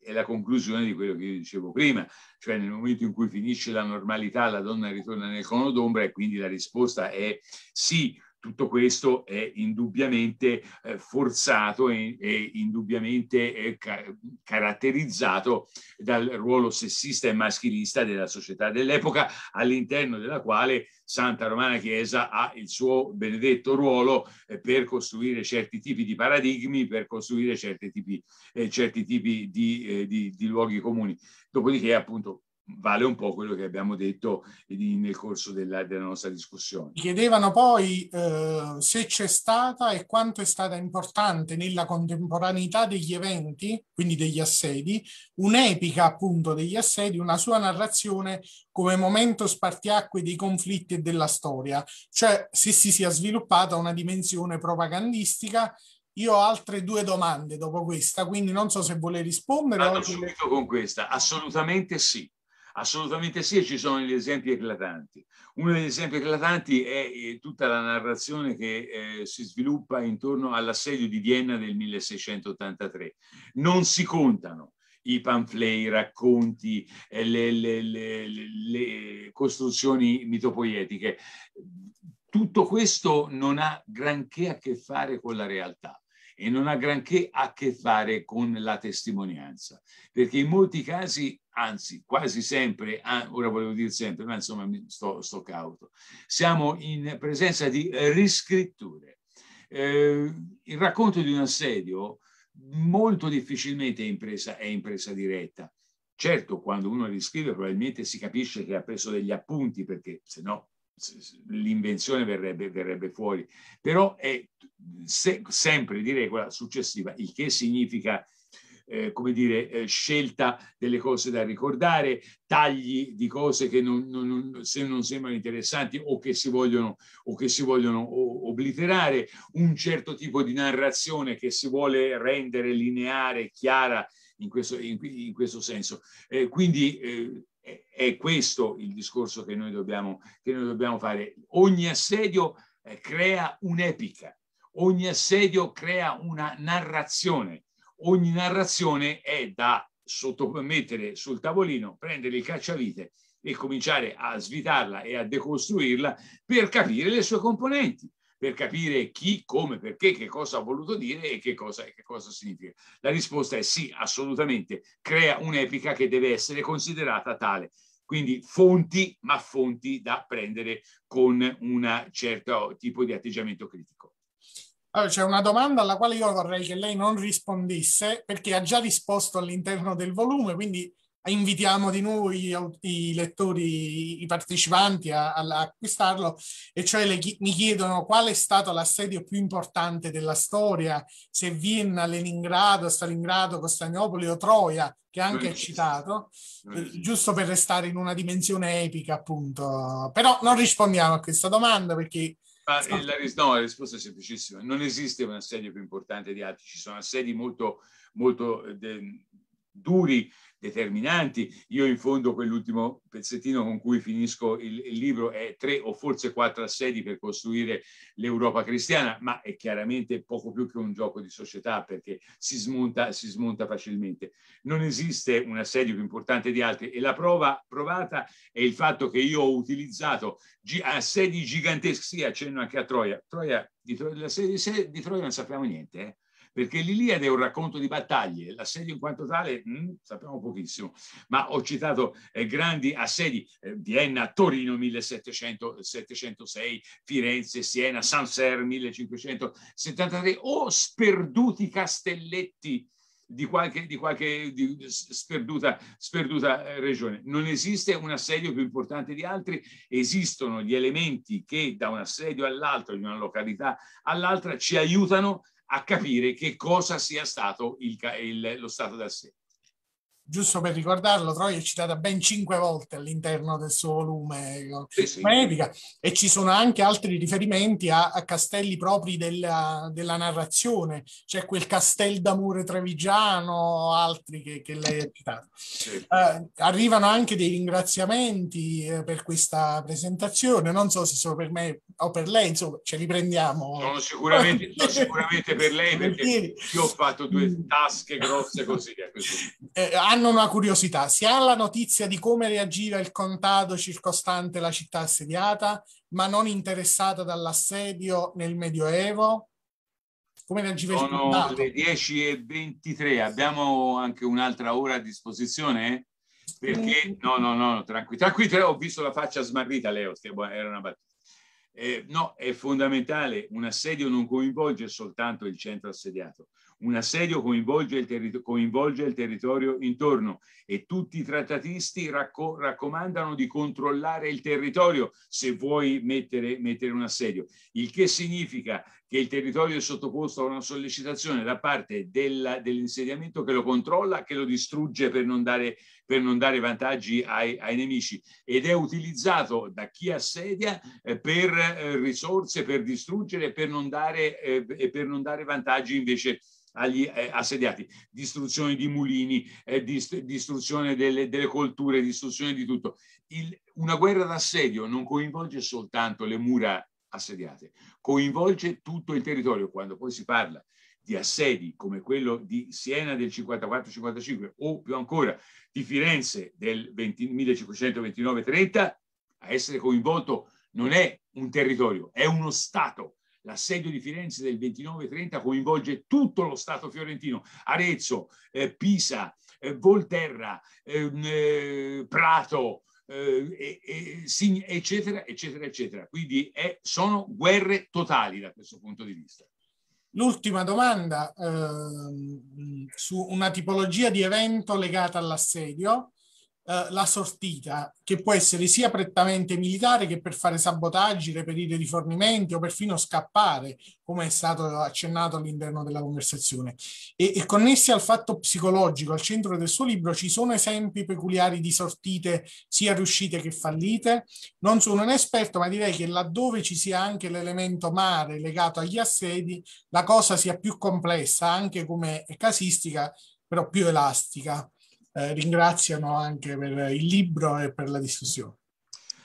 è la conclusione di quello che io dicevo prima, cioè nel momento in cui finisce la normalità la donna ritorna nel cono d'ombra e quindi la risposta è sì, tutto questo è indubbiamente eh, forzato e, e indubbiamente eh, ca caratterizzato dal ruolo sessista e maschilista della società dell'epoca, all'interno della quale Santa Romana Chiesa ha il suo benedetto ruolo eh, per costruire certi tipi di paradigmi, per costruire certi tipi, eh, certi tipi di, eh, di, di luoghi comuni. Dopodiché, appunto, vale un po' quello che abbiamo detto nel corso della, della nostra discussione. Chiedevano poi eh, se c'è stata e quanto è stata importante nella contemporaneità degli eventi, quindi degli assedi, un'epica appunto degli assedi, una sua narrazione come momento spartiacque dei conflitti e della storia, cioè se si sia sviluppata una dimensione propagandistica io ho altre due domande dopo questa, quindi non so se vuole rispondere. Vado subito con questa, assolutamente sì. Assolutamente sì, e ci sono gli esempi eclatanti. Uno degli esempi eclatanti è eh, tutta la narrazione che eh, si sviluppa intorno all'assedio di Vienna del 1683. Non si contano i panflei, i racconti, eh, le, le, le, le costruzioni mitopoietiche. Tutto questo non ha granché a che fare con la realtà e non ha granché a che fare con la testimonianza, perché in molti casi, anzi quasi sempre, ah, ora volevo dire sempre, ma insomma sto, sto cauto, siamo in presenza di riscritture. Eh, il racconto di un assedio molto difficilmente è impresa, è impresa diretta. Certo, quando uno riscrive probabilmente si capisce che ha preso degli appunti, perché se no l'invenzione verrebbe, verrebbe, fuori, però è se, sempre di regola successiva, il che significa eh, come dire, eh, scelta delle cose da ricordare, tagli di cose che non, non, non, se non sembrano interessanti o che si vogliono, o che si vogliono obliterare, un certo tipo di narrazione che si vuole rendere lineare, chiara in questo, in, in questo senso. Eh, quindi eh, è questo il discorso che noi dobbiamo, che noi dobbiamo fare. Ogni assedio eh, crea un'epica, ogni assedio crea una narrazione, ogni narrazione è da sottomettere sul tavolino, prendere il cacciavite e cominciare a svitarla e a decostruirla per capire le sue componenti per capire chi, come, perché, che cosa ha voluto dire e che cosa, che cosa significa. La risposta è sì, assolutamente, crea un'epica che deve essere considerata tale. Quindi fonti, ma fonti da prendere con un certo tipo di atteggiamento critico. Allora, c'è una domanda alla quale io vorrei che lei non rispondesse perché ha già risposto all'interno del volume, quindi invitiamo di nuovo i, i lettori, i partecipanti a, a acquistarlo, e cioè le, mi chiedono qual è stato l'assedio più importante della storia, se Vienna, Leningrado, Stalingrado, Costantinopoli o Troia, che anche è citato, giusto per restare in una dimensione epica, appunto. Però non rispondiamo a questa domanda perché... Ah, la, no, la risposta è semplicissima. Non esiste un assedio più importante di altri, ci sono assedi molto, molto eh, de, duri determinanti. Io in fondo quell'ultimo pezzettino con cui finisco il, il libro è tre o forse quattro assedi per costruire l'Europa cristiana, ma è chiaramente poco più che un gioco di società perché si smonta, si smonta facilmente. Non esiste un assedio più importante di altri e la prova provata è il fatto che io ho utilizzato assedi giganteschi, accenno anche a Troia. Troia di, Troia, di Troia non sappiamo niente. Eh perché l'Iliade è un racconto di battaglie, l'assedio in quanto tale mh, mm, sappiamo pochissimo, ma ho citato eh, grandi assedi, eh, Vienna, Torino 1706, Firenze, Siena, Sancerre 1573 o sperduti castelletti di qualche, di qualche di sperduta, sperduta, eh, regione. Non esiste un assedio più importante di altri, esistono gli elementi che da un assedio all'altro, di una località all'altra, ci aiutano a capire che cosa sia stato il, il, lo stato da giusto per ricordarlo, Troia è citata ben cinque volte all'interno del suo volume sì, sì. e ci sono anche altri riferimenti a, a castelli propri della, della, narrazione, c'è cioè quel castel d'amore trevigiano, altri che, che lei ha citato. Sì. Uh, arrivano anche dei ringraziamenti eh, per questa presentazione, non so se sono per me o per lei, insomma, ce li prendiamo. Sono sicuramente, sono sicuramente per lei perché io ho fatto due mm. tasche grosse così. Eh, eh hanno una curiosità, si ha la notizia di come reagiva il contado circostante la città assediata, ma non interessata dall'assedio nel Medioevo? Come reagiva Sono il contado? Sono le 23, abbiamo anche un'altra ora a disposizione? Perché, no, no, no, tranquillo, tranquillo, ho visto la faccia smarrita, Leo, era una battuta. Eh, no, è fondamentale, un assedio non coinvolge soltanto il centro assediato, un assedio coinvolge il, coinvolge il territorio intorno e tutti i trattatisti racco- raccomandano di controllare il territorio se vuoi mettere, mettere un assedio, il che significa che il territorio è sottoposto a una sollecitazione da parte della, dell'insediamento che lo controlla, che lo distrugge per non dare, per non dare vantaggi ai, ai, nemici ed è utilizzato da chi assedia eh, per eh, risorse, per distruggere per non dare, eh, e per non dare vantaggi invece agli assediati, distruzione di mulini, distruzione delle, delle, colture, distruzione di tutto. Il, una guerra d'assedio non coinvolge soltanto le mura assediate, coinvolge tutto il territorio. Quando poi si parla di assedi come quello di Siena del 54-55 o più ancora di Firenze del 1529-30, a essere coinvolto non è un territorio, è uno Stato. L'assedio di Firenze del 29-30 coinvolge tutto lo Stato fiorentino, Arezzo, eh, Pisa, eh, Volterra, ehm, eh, Prato, eh, eh, eccetera, eccetera, eccetera. Quindi è, sono guerre totali da questo punto di vista. L'ultima domanda eh, su una tipologia di evento legata all'assedio. Eh, la sortita, che può essere sia prettamente militare che per fare sabotaggi, reperire rifornimenti o perfino scappare, come è stato accennato all'interno della conversazione. E, e connessi al fatto psicologico, al centro del suo libro ci sono esempi peculiari di sortite sia riuscite che fallite. Non sono un esperto, ma direi che laddove ci sia anche l'elemento mare legato agli assedi, la cosa sia più complessa, anche come casistica, però più elastica. Eh, ringraziano anche per il libro e per la discussione.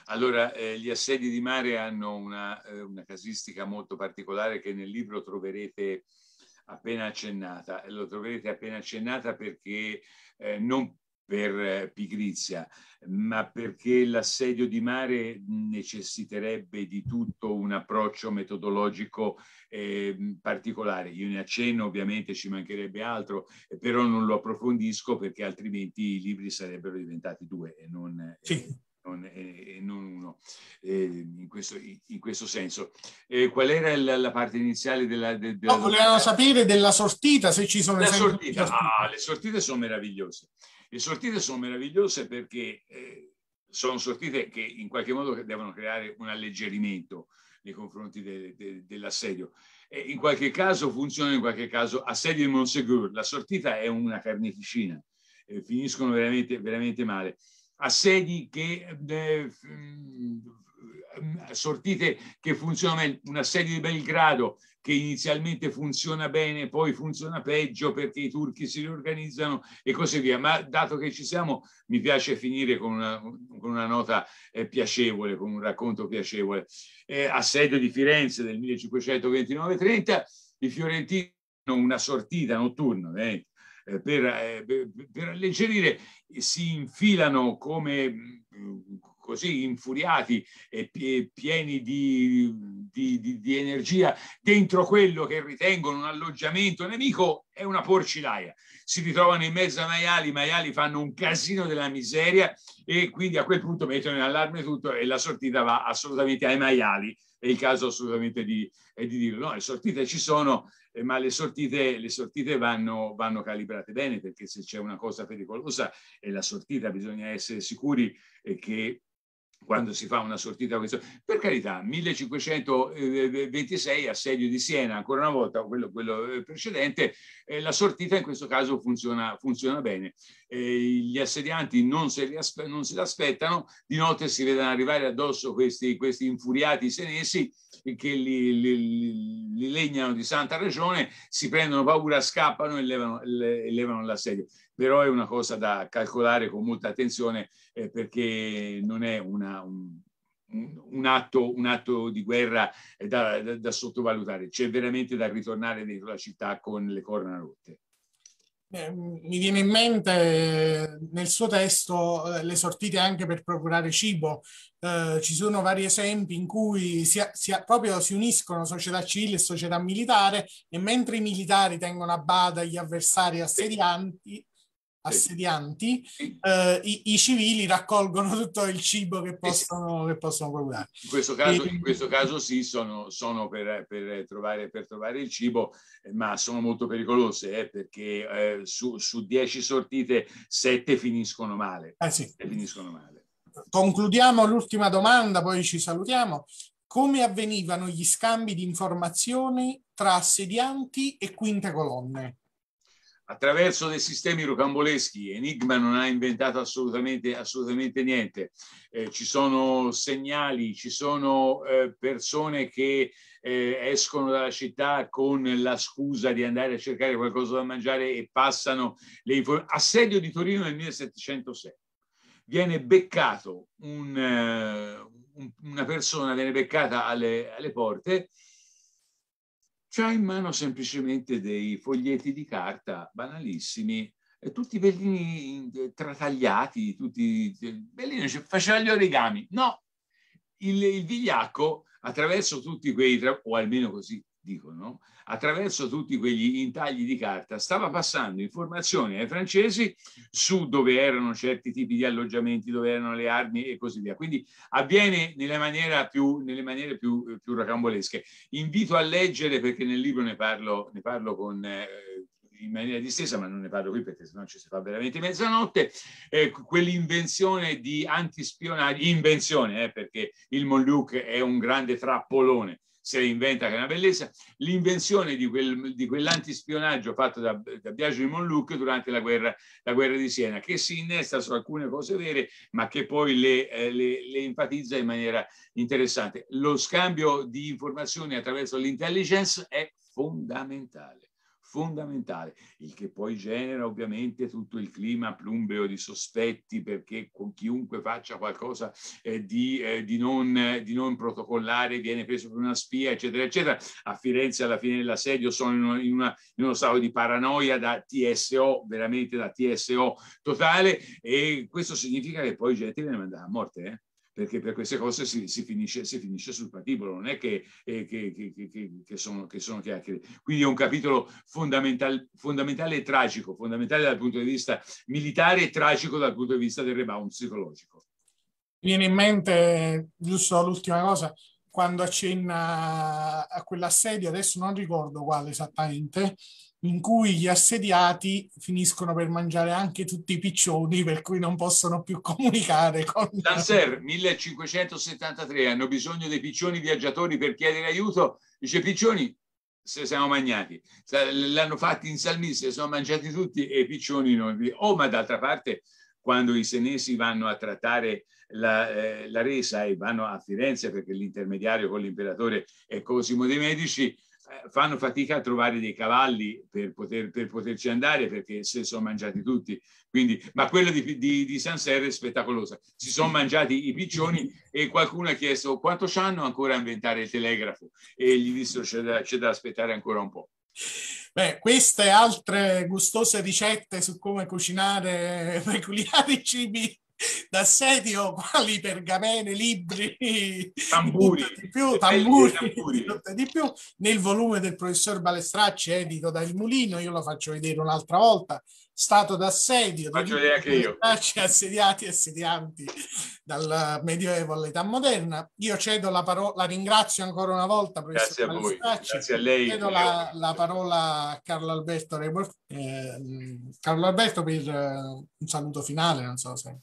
Allora, eh, gli assedi di mare hanno una, eh, una, casistica molto particolare che nel libro troverete appena accennata. Lo troverete appena accennata perché eh, non per eh, pigrizia, ma perché l'assedio di mare necessiterebbe di tutto un approccio metodologico eh, particolare. Io ne accenno, ovviamente ci mancherebbe altro, però non lo approfondisco perché altrimenti i libri sarebbero diventati due e non, eh, sì. eh, non, eh, non uno. Ehm, in questo, in, questo, senso. qual era la, la, parte iniziale della... De, della... No, volevamo sapere della sortita, se ci sono... La esempi... sortita, ah, le sortite sono meravigliose. Le sortite sono meravigliose perché eh, sono sortite che in qualche modo devono creare un alleggerimento nei confronti de, de, dell'assedio. E in qualche caso funzionano, in qualche caso assedio di Monsegur, la sortita è una carneficina, eh, finiscono veramente, veramente male. Assedi che eh, mm, mm, sortite che funzionano meglio, un assedio di Belgrado che inizialmente funziona bene, poi funziona peggio perché i turchi si riorganizzano e così via. Ma dato che ci siamo, mi piace finire con una, con una nota eh, piacevole, con un racconto piacevole. Eh, assedio di Firenze del 1529-30, i fiorentini hanno una sortita notturna. Eh, eh per, eh, per, per alleggerire si infilano come mm, così infuriati e pieni di, di, di, di, energia dentro quello che ritengono un alloggiamento nemico è una porcilaia. Si ritrovano in mezzo ai maiali, i maiali fanno un casino della miseria e quindi a quel punto mettono in allarme tutto e la sortita va assolutamente ai maiali. È il caso assolutamente di, eh, di dirlo. No, le sortite ci sono, eh, ma le sortite, le sortite vanno, vanno, calibrate bene perché se c'è una cosa pericolosa è la sortita, bisogna essere sicuri eh, che quando mm. si fa una sortita questo. Per carità, 1526 eh, assedio di Siena, ancora una volta quello, quello eh, precedente, eh, la sortita in questo caso funziona, funziona bene. Eh, gli assedianti non se, non se l'aspettano, di notte si vedono arrivare addosso questi, questi infuriati senesi che li, li, li, legnano di santa ragione, si prendono paura, scappano e levano, le, levano l'assedio però è una cosa da calcolare con molta attenzione eh, perché non è una, un, un atto, un atto, di guerra eh, da, da, da sottovalutare. C'è veramente da ritornare dentro la città con le corna rotte. Mm, mi viene in mente eh, nel suo testo eh, le sortite anche per procurare cibo. Eh, ci sono vari esempi in cui si, si, proprio si uniscono società civile e società militare e mentre i militari tengono a bada gli avversari assedianti, assedianti, sì. eh, i, i, civili raccolgono [laughs] tutto il cibo che possono, che possono procurare. In questo caso, e, in questo caso sì, sono, sono per, per, trovare, per, trovare, il cibo, ma sono molto pericolose eh, perché eh, su, su dieci sortite, sette finiscono male. Eh Sì. Finiscono male. Concludiamo l'ultima domanda, poi ci salutiamo. Come avvenivano gli scambi di informazioni tra assedianti e quinte colonne? attraverso dei sistemi rocamboleschi. Enigma non ha inventato assolutamente, assolutamente niente. Eh, ci sono segnali, ci sono eh, persone che eh, escono dalla città con la scusa di andare a cercare qualcosa da mangiare e passano le informazioni. Assedio di Torino nel 1706. Viene beccato un, eh, un, una persona, viene beccata alle, alle porte c'ha in mano semplicemente dei foglietti di carta banalissimi, tutti bellini eh, tratagliati, tutti eh, bellini, cioè, faceva gli origami. No, il, il vigliacco attraverso tutti quei, o almeno così dicono, attraverso tutti quegli intagli di carta, stava passando informazioni ai francesi su dove erano certi tipi di alloggiamenti, dove erano le armi e così via. Quindi avviene nelle, maniere più, nelle maniere più, più rocambolesche. Invito a leggere perché nel libro ne parlo, ne parlo con... Eh, in maniera distesa, ma non ne parlo qui perché sennò ci si fa veramente mezzanotte, eh, quell'invenzione di antispionaggio, invenzione, eh, perché il Molluc è un grande trappolone, se le inventa che è una bellezza, l'invenzione di, quel, di quell'antispionaggio fatto da, da Biagio di Monluc durante la guerra, la guerra, di Siena, che si innesta su alcune cose vere, ma che poi le, eh, le, le enfatizza in maniera interessante. Lo scambio di informazioni attraverso l'intelligence è fondamentale fondamentale, il che poi genera ovviamente tutto il clima plumbeo di sospetti perché con chiunque faccia qualcosa eh, di, eh, di, non, eh, di, non, protocollare viene preso per una spia, eccetera, eccetera. A Firenze alla fine dell'assedio sono in, in, una, in, uno stato di paranoia da TSO, veramente da TSO totale e questo significa che poi gente viene mandata a morte. Eh? perché per queste cose si, si, finisce, si finisce, sul patibolo, non è che, eh, che, che, che, sono, che sono chiacchiere. Quindi è un capitolo fondamental, fondamentale e tragico, fondamentale dal punto di vista militare e tragico dal punto di vista del rebound psicologico. Mi viene in mente, giusto l'ultima cosa, quando accenna a quell'assedio, adesso non ricordo quale esattamente, in cui gli assediati finiscono per mangiare anche tutti i piccioni, per cui non possono più comunicare con... Danser, [laughs] 1573, hanno bisogno dei piccioni viaggiatori per chiedere aiuto, dice piccioni, se siamo magnati, l'hanno fatti in salmista, sono mangiati tutti e i piccioni non... Oh, ma d'altra parte, quando i senesi vanno a trattare la, eh, la, resa e vanno a Firenze perché l'intermediario con l'imperatore è Cosimo dei Medici, eh, fanno fatica a trovare dei cavalli per, poter, per, poterci andare perché se sono mangiati tutti. Quindi, ma quella di, di, di San Serre è spettacolosa. Si sono mangiati i piccioni e qualcuno ha chiesto quanto ci hanno ancora a inventare il telegrafo e gli dissero c'è da, c'è da aspettare ancora un po'. Beh, queste altre gustose ricette su come cucinare [laughs] peculiari cibi d'assedio, [laughs] quali pergamene, libri, tamburi, di più, tamburi, tamburi. di più, nel volume del professor Balestracci, edito da Il Mulino, io lo faccio vedere un'altra volta, stato d'assedio, faccio vedere anche io, assediati e assedianti dal Medioevo all'età moderna. Io cedo la parola, la ringrazio ancora una volta, professor Grazie Balestracci. a voi, grazie a lei. Cedo la, la, parola a Carlo Alberto, eh, Carlo Alberto per eh, un saluto finale, non so se...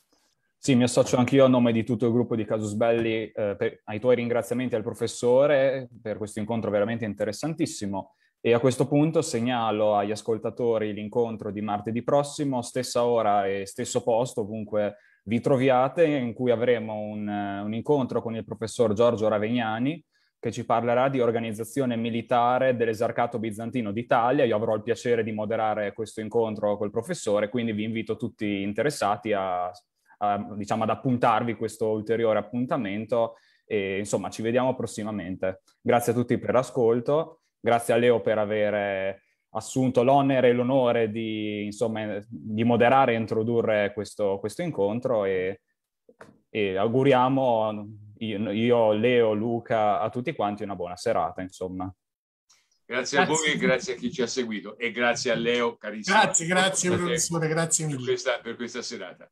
Sì, mi associo anch'io a nome di tutto il gruppo di Casus Belli eh, ai tuoi ringraziamenti al professore per questo incontro veramente interessantissimo. E a questo punto segnalo agli ascoltatori l'incontro di martedì prossimo, stessa ora e stesso posto, ovunque vi troviate, in cui avremo un, eh, un incontro con il professor Giorgio Ravegnani, che ci parlerà di organizzazione militare dell'esarcato bizantino d'Italia. Io avrò il piacere di moderare questo incontro col professore, quindi vi invito tutti interessati a Ehm, diciamo, ad appuntarvi questo ulteriore appuntamento e insomma ci vediamo prossimamente. Grazie a tutti per l'ascolto, grazie a Leo per aver eh, assunto l'onere e l'onore di, insomma, di moderare e introdurre questo, questo incontro e, e auguriamo io, io, Leo, Luca, a tutti quanti una buona serata, insomma. Grazie, grazie, a voi, grazie a chi ci ha seguito e grazie a Leo, carissimo. Grazie, grazie, professore, grazie mille. Per questa, per questa serata.